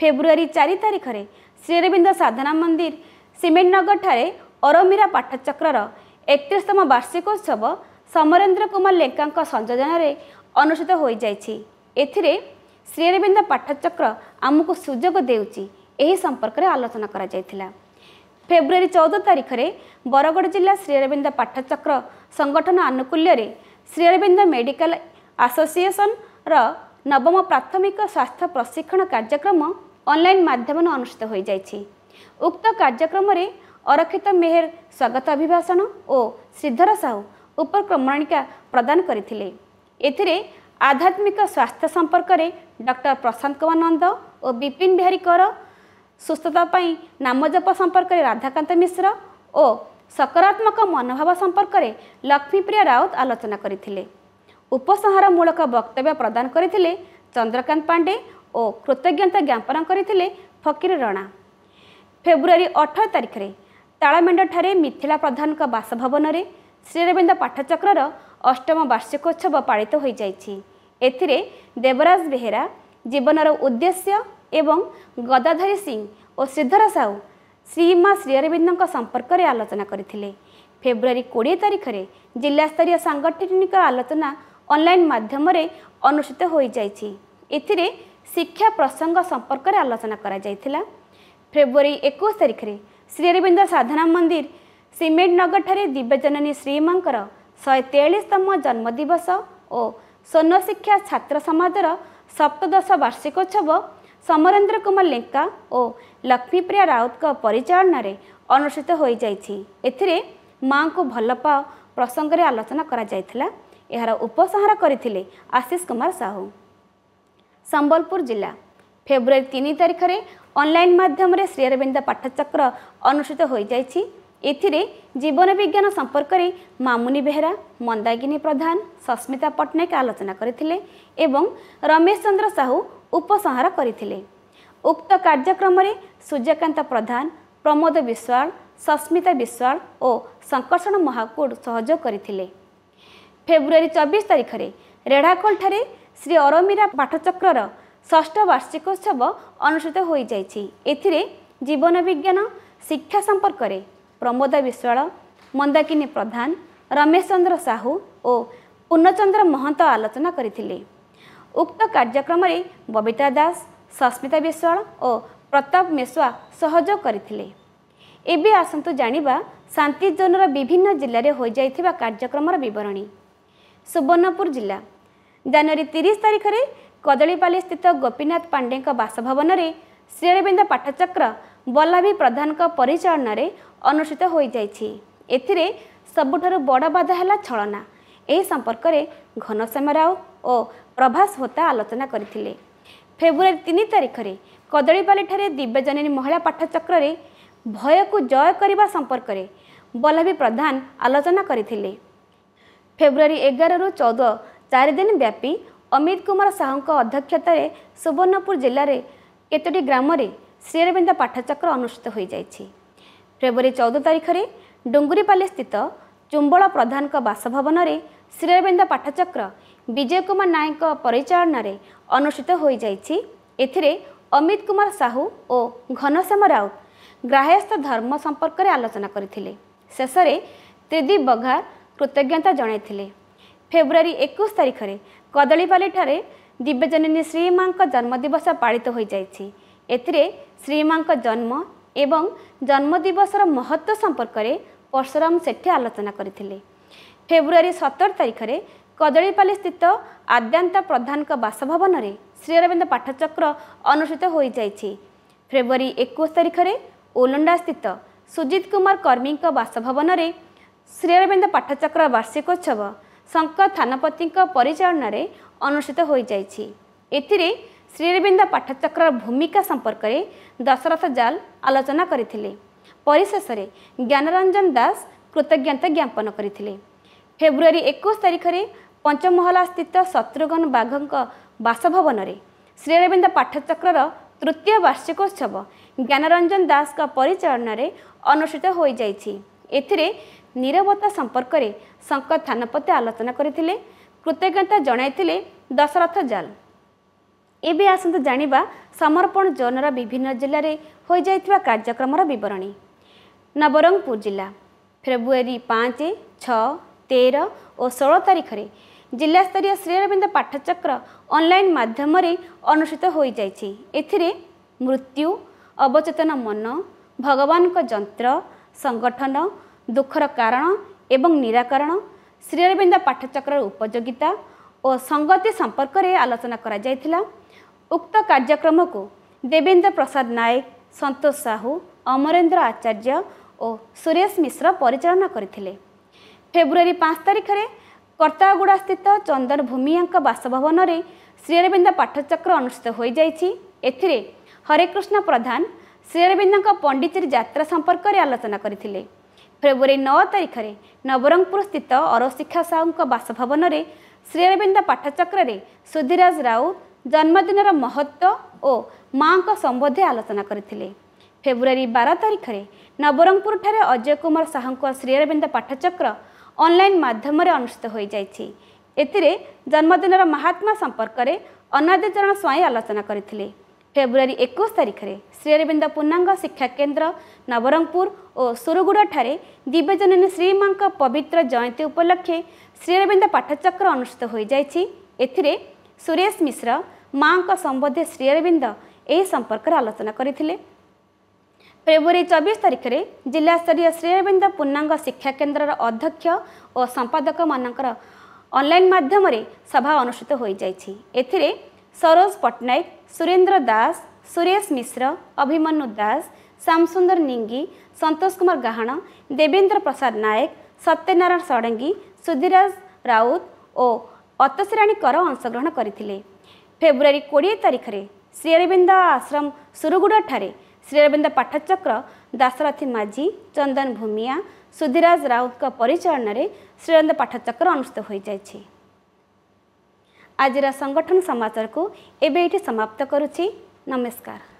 ଫେବୃଆରୀ ଚାରି ତାରିଖରେ ଶ୍ରୀଅରବିନ୍ଦ ସାଧନା ମନ୍ଦିର ସିମେଣ୍ଟନଗରଠାରେ ଅରମିରା ପାଠଚକ୍ରର ଏକତିରିଶତମ ବାର୍ଷିକୋତ୍ସବ ସମରେନ୍ଦ୍ର କୁମାର ଲେଙ୍କାଙ୍କ ସଂଯୋଜନାରେ ଅନୁଷ୍ଠିତ ହୋଇଯାଇଛି ଏଥିରେ ଶ୍ରୀଅରବିନ୍ଦ ପାଠଚକ୍ର ଆମକୁ ସୁଯୋଗ ଦେଉଛି ଏହି ସମ୍ପର୍କରେ ଆଲୋଚନା କରାଯାଇଥିଲା ଫେବୃଆରୀ ଚଉଦ ତାରିଖରେ ବରଗଡ଼ ଜିଲ୍ଲା ଶ୍ରୀଅରବିନ୍ଦ ପାଠଚକ୍ର ସଂଗଠନ ଆନୁକୂଲ୍ୟରେ ଶ୍ରୀଅରବିନ୍ଦ ମେଡ଼ିକାଲ ଆସୋସିଏସନର ନବମ ପ୍ରାଥମିକ ସ୍ୱାସ୍ଥ୍ୟ ପ୍ରଶିକ୍ଷଣ କାର୍ଯ୍ୟକ୍ରମ ଅନଲାଇନ୍ ମାଧ୍ୟମରେ ଅନୁଷ୍ଠିତ ହୋଇଯାଇଛି ଉକ୍ତ କାର୍ଯ୍ୟକ୍ରମରେ ଅରକ୍ଷିତ ମେହେର ସ୍ୱାଗତ ଅଭିଭାଷଣ ଓ ଶ୍ରୀଧର ସାହୁ ଉପକ୍ରମଣିକା ପ୍ରଦାନ କରିଥିଲେ ଏଥିରେ ଆଧ୍ୟାତ୍ମିକ ସ୍ୱାସ୍ଥ୍ୟ ସମ୍ପର୍କରେ ଡକ୍ଟର ପ୍ରଶାନ୍ତ କୁମାର ନନ୍ଦ ଓ ବିପିନ ବିହାରୀ କର ସୁସ୍ଥତା ପାଇଁ ନାମଜପ ସମ୍ପର୍କରେ ରାଧାକାନ୍ତ ମିଶ୍ର ଓ ସକାରାତ୍ମକ ମନୋଭାବ ସମ୍ପର୍କରେ ଲକ୍ଷ୍ମୀପ୍ରିୟା ରାଉତ ଆଲୋଚନା କରିଥିଲେ ଉପସଂହାରମୂଳକ ବକ୍ତବ୍ୟ ପ୍ରଦାନ କରିଥିଲେ ଚନ୍ଦ୍ରକାନ୍ତ ପାଣ୍ଡେ ଓ କୃତଜ୍ଞତା ଜ୍ଞାପନ କରିଥିଲେ ଫକୀର ରଣା ଫେବୃଆରୀ ଅଠର ତାରିଖରେ ତାଳମେଣ୍ଡଠାରେ ମିଥିଳା ପ୍ରଧାନଙ୍କ ବାସଭବନରେ ଶ୍ରୀରବିନ୍ଦ ପାଠଚକ୍ରର ଅଷ୍ଟମ ବାର୍ଷିକୋତ୍ସବ ପାଳିତ ହୋଇଯାଇଛି ଏଥିରେ ଦେବରାଜ ବେହେରା ଜୀବନର ଉଦ୍ଦେଶ୍ୟ ଏବଂ ଗଦାଧରୀ ସିଂ ଓ ଶ୍ରୀଧର ସାହୁ ଶ୍ରୀମା ଶ୍ରୀଅରବିନ୍ଦଙ୍କ ସମ୍ପର୍କରେ ଆଲୋଚନା କରିଥିଲେ ଫେବୃଆରୀ କୋଡ଼ିଏ ତାରିଖରେ ଜିଲ୍ଲାସ୍ତରୀୟ ସାଙ୍ଗଠନିକ ଆଲୋଚନା ଅନଲାଇନ୍ ମାଧ୍ୟମରେ ଅନୁଷ୍ଠିତ ହୋଇଯାଇଛି ଏଥିରେ ଶିକ୍ଷା ପ୍ରସଙ୍ଗ ସମ୍ପର୍କରେ ଆଲୋଚନା କରାଯାଇଥିଲା ଫେବୃଆରୀ ଏକୋଇଶ ତାରିଖରେ ଶ୍ରୀଅରବିନ୍ଦ ସାଧନା ମନ୍ଦିର ସିମେଣ୍ଟନଗରଠାରେ ଦିବ୍ୟଜନନୀ ଶ୍ରୀମାଙ୍କର ଶହେ ତେୟାଳିଶତମ ଜନ୍ମଦିବସ ଓ ସ୍ୱର୍ଣ୍ଣଶିକ୍ଷା ଛାତ୍ର ସମାଜର ସପ୍ତଦଶ ବାର୍ଷିକୋତ୍ସବ ସମରେନ୍ଦ୍ର କୁମାର ଲେଙ୍କା ଓ ଲକ୍ଷ୍ମୀପ୍ରିୟା ରାଉତଙ୍କ ପରିଚାଳନାରେ ଅନୁଷ୍ଠିତ ହୋଇଯାଇଛି ଏଥିରେ ମାଆଙ୍କୁ ଭଲ ପାଅ ପ୍ରସଙ୍ଗରେ ଆଲୋଚନା କରାଯାଇଥିଲା ଏହାର ଉପସଂହାର କରିଥିଲେ ଆଶିଷ କୁମାର ସାହୁ ସମ୍ବଲପୁର ଜିଲ୍ଲା ଫେବୃଆରୀ ତିନି ତାରିଖରେ ଅନଲାଇନ୍ ମାଧ୍ୟମରେ ଶ୍ରୀ ଅରବିନ୍ଦ ପାଠଚକ୍ର ଅନୁଷ୍ଠିତ ହୋଇଯାଇଛି ଏଥିରେ ଜୀବନ ବିଜ୍ଞାନ ସମ୍ପର୍କରେ ମାମୁନି ବେହେରା ମନ୍ଦାଗିନୀ ପ୍ରଧାନ ସସ୍ମିତା ପଟ୍ଟନାୟକ ଆଲୋଚନା କରିଥିଲେ ଏବଂ ରମେଶ ଚନ୍ଦ୍ର ସାହୁ ଉପସଂହାର କରିଥିଲେ ଉକ୍ତ କାର୍ଯ୍ୟକ୍ରମରେ ସୂର୍ଯ୍ୟକାନ୍ତ ପ୍ରଧାନ ପ୍ରମୋଦ ବିଶ୍ୱାଳ ସସ୍ମିତା ବିଶ୍ୱାଳ ଓ ଶଙ୍କର୍ଷଣ ମହାକୁଡ ସହଯୋଗ କରିଥିଲେ ଫେବୃଆରୀ ଚବିଶ ତାରିଖରେ ରେଢ଼ାଖୋଲଠାରେ ଶ୍ରୀ ଅରମିରା ପାଠଚକ୍ରର ଷଷ୍ଠ ବାର୍ଷିକୋତ୍ସବ ଅନୁଷ୍ଠିତ ହୋଇଯାଇଛି ଏଥିରେ ଜୀବନ ବିଜ୍ଞାନ ଶିକ୍ଷା ସମ୍ପର୍କରେ ପ୍ରମୋଦ ବିଶ୍ୱାଳ ମନ୍ଦାକିନୀ ପ୍ରଧାନ ରମେଶ ଚନ୍ଦ୍ର ସାହୁ ଓ ପୂର୍ଣ୍ଣଚନ୍ଦ୍ର ମହନ୍ତ ଆଲୋଚନା କରିଥିଲେ ଉକ୍ତ କାର୍ଯ୍ୟକ୍ରମରେ ବବିତା ଦାସ ସସ୍ମିତା ବିଶ୍ୱାଳ ଓ ପ୍ରତାପ ମେଶୁଆ ସହଯୋଗ କରିଥିଲେ ଏବେ ଆସନ୍ତୁ ଜାଣିବା ଶାନ୍ତି ଜୋନ୍ର ବିଭିନ୍ନ ଜିଲ୍ଲାରେ ହୋଇଯାଇଥିବା କାର୍ଯ୍ୟକ୍ରମର ବିବରଣୀ ସୁବର୍ଣ୍ଣପୁର ଜିଲ୍ଲା ଜାନୁଆରୀ ତିରିଶ ତାରିଖରେ କଦଳୀପାଲି ସ୍ଥିତ ଗୋପୀନାଥ ପାଣ୍ଡେଙ୍କ ବାସଭବନରେ ଶ୍ରୀରବିନ୍ଦ ପାଠଚକ୍ର ବଲ୍ଲଭୀ ପ୍ରଧାନଙ୍କ ପରିଚାଳନାରେ ଅନୁଷ୍ଠିତ ହୋଇଯାଇଛି ଏଥିରେ ସବୁଠାରୁ ବଡ଼ ବାଧା ହେଲା ଛଳନା ଏହି ସମ୍ପର୍କରେ ଘନଶ୍ୟାମ ରାଓ ଓ ପ୍ରଭାସ ହୋତା ଆଲୋଚନା କରିଥିଲେ ଫେବୃଆରୀ ତିନି ତାରିଖରେ କଦଳୀପାଲିଠାରେ ଦିବ୍ୟଜନିନୀ ମହିଳା ପାଠଚକ୍ରରେ ଭୟକୁ ଜୟ କରିବା ସମ୍ପର୍କରେ ବଲ୍ଲଭୀ ପ୍ରଧାନ ଆଲୋଚନା କରିଥିଲେ ଫେବୃଆରୀ ଏଗାରରୁ ଚଉଦ ଚାରିଦିନ ବ୍ୟାପୀ ଅମିତ କୁମାର ସାହୁଙ୍କ ଅଧ୍ୟକ୍ଷତାରେ ସୁବର୍ଣ୍ଣପୁର ଜିଲ୍ଲାରେ କେତୋଟି ଗ୍ରାମରେ ଶ୍ରୀରବିନ୍ଦ ପାଠଚକ୍ର ଅନୁଷ୍ଠିତ ହୋଇଯାଇଛି ଫେବୃଆରୀ ଚଉଦ ତାରିଖରେ ଡୁଙ୍ଗୁରିପାଲିସ୍ଥିତ ଚୁମ୍ବଳ ପ୍ରଧାନଙ୍କ ବାସଭବନରେ ଶ୍ରୀରବିନ୍ଦ ପାଠଚକ୍ର ବିଜୟ କୁମାର ନାୟକଙ୍କ ପରିଚାଳନାରେ ଅନୁଷ୍ଠିତ ହୋଇଯାଇଛି ଏଥିରେ ଅମିତ କୁମାର ସାହୁ ଓ ଘନଶ୍ୟାମ ରାଉତ ଗ୍ରାହ୍ୟସ୍ଥ ଧର୍ମ ସମ୍ପର୍କରେ ଆଲୋଚନା କରିଥିଲେ ଶେଷରେ ତ୍ରିଦୀପ ବଘାର କୃତଜ୍ଞତା ଜଣାଇଥିଲେ ଫେବୃଆରୀ ଏକୋଇଶ ତାରିଖରେ କଦଳୀବାଲିଠାରେ ଦିବ୍ୟଜନନୀ ଶ୍ରୀମାଙ୍କ ଜନ୍ମଦିବସ ପାଳିତ ହୋଇଯାଇଛି ଏଥିରେ ଶ୍ରୀମାଙ୍କ ଜନ୍ମ ଏବଂ ଜନ୍ମଦିବସର ମହତ୍ତ୍ୱ ସମ୍ପର୍କରେ ପର୍ଶୁରାମ ସେଠୀ ଆଲୋଚନା କରିଥିଲେ ଫେବୃଆରୀ ସତର ତାରିଖରେ କଦଳୀପାଲି ସ୍ଥିତ ଆଦ୍ୟାନ୍ତ ପ୍ରଧାନଙ୍କ ବାସଭବନରେ ଶ୍ରୀଅରବିନ୍ଦ ପାଠଚକ୍ର ଅନୁଷ୍ଠିତ ହୋଇଯାଇଛି ଫେବୃଆରୀ ଏକୋଇଶ ତାରିଖରେ ଓଲଣ୍ଡା ସ୍ଥିତ ସୁଜିତ କୁମାର କର୍ମୀଙ୍କ ବାସଭବନରେ ଶ୍ରୀଅରବିନ୍ଦ ପାଠଚକ୍ର ବାର୍ଷିକୋତ୍ସବ ଶଙ୍କର ଥାନପତିଙ୍କ ପରିଚାଳନାରେ ଅନୁଷ୍ଠିତ ହୋଇଯାଇଛି ଏଥିରେ ଶ୍ରୀରବିନ୍ଦ ପାଠଚକ୍ରର ଭୂମିକା ସମ୍ପର୍କରେ ଦଶରଥ ଜାଲ ଆଲୋଚନା କରିଥିଲେ ପରିଶେଷରେ ଜ୍ଞାନରଞ୍ଜନ ଦାସ କୃତଜ୍ଞତା ଜ୍ଞାପନ କରିଥିଲେ ଫେବୃଆରୀ ଏକୋଇଶ ତାରିଖରେ ପଞ୍ଚମହଲା ସ୍ଥିତ ଶତ୍ରୁଘ୍ନ ବାଘଙ୍କ ବାସଭବନରେ ଶ୍ରୀରବିନ୍ଦ ପାଠଚକ୍ରର ତୃତୀୟ ବାର୍ଷିକୋତ୍ସବ ଜ୍ଞାନରଞ୍ଜନ ଦାସଙ୍କ ପରିଚାଳନାରେ ଅନୁଷ୍ଠିତ ହୋଇଯାଇଛି ଏଥିରେ ନିରବତା ସମ୍ପର୍କରେ ଶଙ୍କର ଥାନପତି ଆଲୋଚନା କରିଥିଲେ କୃତଜ୍ଞତା ଜଣାଇଥିଲେ ଦଶରଥ ଜାଲ ଏବେ ଆସନ୍ତୁ ଜାଣିବା ସମର୍ପଣ ଜୋନ୍ର ବିଭିନ୍ନ ଜିଲ୍ଲାରେ ହୋଇଯାଇଥିବା କାର୍ଯ୍ୟକ୍ରମର ବିବରଣୀ ନବରଙ୍ଗପୁର ଜିଲ୍ଲା ଫେବୃଆରୀ ପାଞ୍ଚ ଛଅ ତେର ଓ ଷୋହଳ ତାରିଖରେ ଜିଲ୍ଲାସ୍ତରୀୟ ଶ୍ରୀରବିନ୍ଦ ପାଠଚକ୍ର ଅନଲାଇନ୍ ମାଧ୍ୟମରେ ଅନୁଷ୍ଠିତ ହୋଇଯାଇଛି ଏଥିରେ ମୃତ୍ୟୁ ଅବଚେତନ ମନ ଭଗବାନଙ୍କ ଯନ୍ତ୍ର ସଂଗଠନ ଦୁଃଖର କାରଣ ଏବଂ ନିରାକରଣ ଶ୍ରୀଅରବିନ୍ଦ ପାଠଚକ୍ରର ଉପଯୋଗିତା ଓ ସଙ୍ଗତି ସମ୍ପର୍କରେ ଆଲୋଚନା କରାଯାଇଥିଲା ଉକ୍ତ କାର୍ଯ୍ୟକ୍ରମକୁ ଦେବେନ୍ଦ୍ର ପ୍ରସାଦ ନାୟକ ସନ୍ତୋଷ ସାହୁ ଅମରେନ୍ଦ୍ର ଆଚାର୍ଯ୍ୟ ଓ ସୁରେଶ ମିଶ୍ର ପରିଚାଳନା କରିଥିଲେ ଫେବୃଆରୀ ପାଞ୍ଚ ତାରିଖରେ କର୍ତ୍ତାଗୁଡ଼ାସ୍ଥିତ ଚନ୍ଦନ ଭୂମିଆଙ୍କ ବାସଭବନରେ ଶ୍ରୀଅରବିନ୍ଦ ପାଠଚକ୍ର ଅନୁଷ୍ଠିତ ହୋଇଯାଇଛି ଏଥିରେ ହରେକୃଷ୍ଣ ପ୍ରଧାନ ଶ୍ରୀଅରବିନ୍ଦଙ୍କ ପଣ୍ଡିଚେରୀ ଯାତ୍ରା ସମ୍ପର୍କରେ ଆଲୋଚନା କରିଥିଲେ ଫେବୃୟାରୀ ନଅ ତାରିଖରେ ନବରଙ୍ଗପୁର ସ୍ଥିତ ଅରଶିକ୍ଷା ସାହୁଙ୍କ ବାସଭବନରେ ଶ୍ରୀ ପାଠଚକ୍ରରେ ସୁଧିରାଜ ରାଉତ ଜନ୍ମଦିନର ମହତ୍ଵ ଓ ମାଆଙ୍କ ସମ୍ବନ୍ଧୀୟ ଆଲୋଚନା କରିଥିଲେ ଫେବୃୟାରୀ ବାର ତାରିଖରେ ନବରଙ୍ଗପୁରଠାରେ ଅଜୟ କୁମାର ସାହୁଙ୍କ ଶ୍ରୀ ଅରବିନ୍ଦ ପାଠଚକ୍ର ଅନଲାଇନ୍ ମାଧ୍ୟମରେ ଅନୁଷ୍ଠିତ ହୋଇଯାଇଛି ଏଥିରେ ଜନ୍ମଦିନର ମହାତ୍ମା ସମ୍ପର୍କରେ ଅନାଦି ସ୍ୱାଇଁ ଆଲୋଚନା କରିଥିଲେ ଫେବୃଆରୀ ଏକୋଇଶ ତାରିଖରେ ଶ୍ରୀଅରବିନ୍ଦ ପୂର୍ଣ୍ଣାଙ୍ଗ ଶିକ୍ଷା କେନ୍ଦ୍ର ନବରଙ୍ଗପୁର ଓ ସୁରୁଗୁଡ଼ା ସୁରୁଗୁଡ଼ାଠାରେ ଦିବ୍ୟଜନନୀ ଶ୍ରୀମାଙ୍କ ପବିତ୍ର ଜୟନ୍ତୀ ଉପଲକ୍ଷେ ଶ୍ରୀଅରବିନ୍ଦ ପାଠଚକ୍ର ଅନୁଷ୍ଠିତ ହୋଇଯାଇଛି ଏଥିରେ ସୁରେଶ ମିଶ୍ର ମା'ଙ୍କ ସମ୍ବନ୍ଧୀୟ ଶ୍ରୀଅରବିନ୍ଦ ଏହି ସମ୍ପର୍କରେ ଆଲୋଚନା କରିଥିଲେ ଫେବୃଆରୀ ଚବିଶ ତାରିଖରେ ଜିଲ୍ଲାସ୍ତରୀୟ ଶ୍ରୀଅରବିନ୍ଦ ପୂର୍ଣ୍ଣାଙ୍ଗ ଶିକ୍ଷା କେନ୍ଦ୍ରର ଅଧ୍ୟକ୍ଷ ଓ ସମ୍ପାଦକମାନଙ୍କର ଅନଲାଇନ୍ ମାଧ୍ୟମରେ ସଭା ଅନୁଷ୍ଠିତ ହୋଇଯାଇଛି ଏଥିରେ ସରୋଜ ପଟ୍ଟନାୟକ ସୁରେନ୍ଦ୍ର ଦାସ ସୁରେଶ ମିଶ୍ର ଅଭିମନ୍ୟୁ ଦାସ ଶ୍ୟାମସୁନ୍ଦର ନିଙ୍ଗି ସନ୍ତୋଷ କୁମାର ଗାହାଣ ଦେବେନ୍ଦ୍ର ପ୍ରସାଦ ନାୟକ ସତ୍ୟନାରାୟଣ ଷଡ଼ଙ୍ଗୀ ସୁଧିରାଜ ରାଉତ ଓ ଅତସିରାଣୀ କର ଅଂଶଗ୍ରହଣ କରିଥିଲେ ଫେବୃଆରୀ କୋଡ଼ିଏ ତାରିଖରେ ଶ୍ରୀଅରବିନ୍ଦ ଆଶ୍ରମ ସୁରୁଗୁଡ଼ାଠାରେ ଶ୍ରୀଅରବିନ୍ଦ ପାଠଚକ୍ର ଦାଶରଥୀ ମାଝି ଚନ୍ଦନ ଭୂମିଆ ସୁଧିରାଜ ରାଉତଙ୍କ ପରିଚାଳନାରେ ଶ୍ରୀରନ୍ଦ ପାଠଚକ୍ର ଅନୁଷ୍ଠିତ ହୋଇଯାଇଛି ଆଜିର ସଂଗଠନ ସମାଚାରକୁ ଏବେ ଏଇଠି ସମାପ୍ତ କରୁଛି ନମସ୍କାର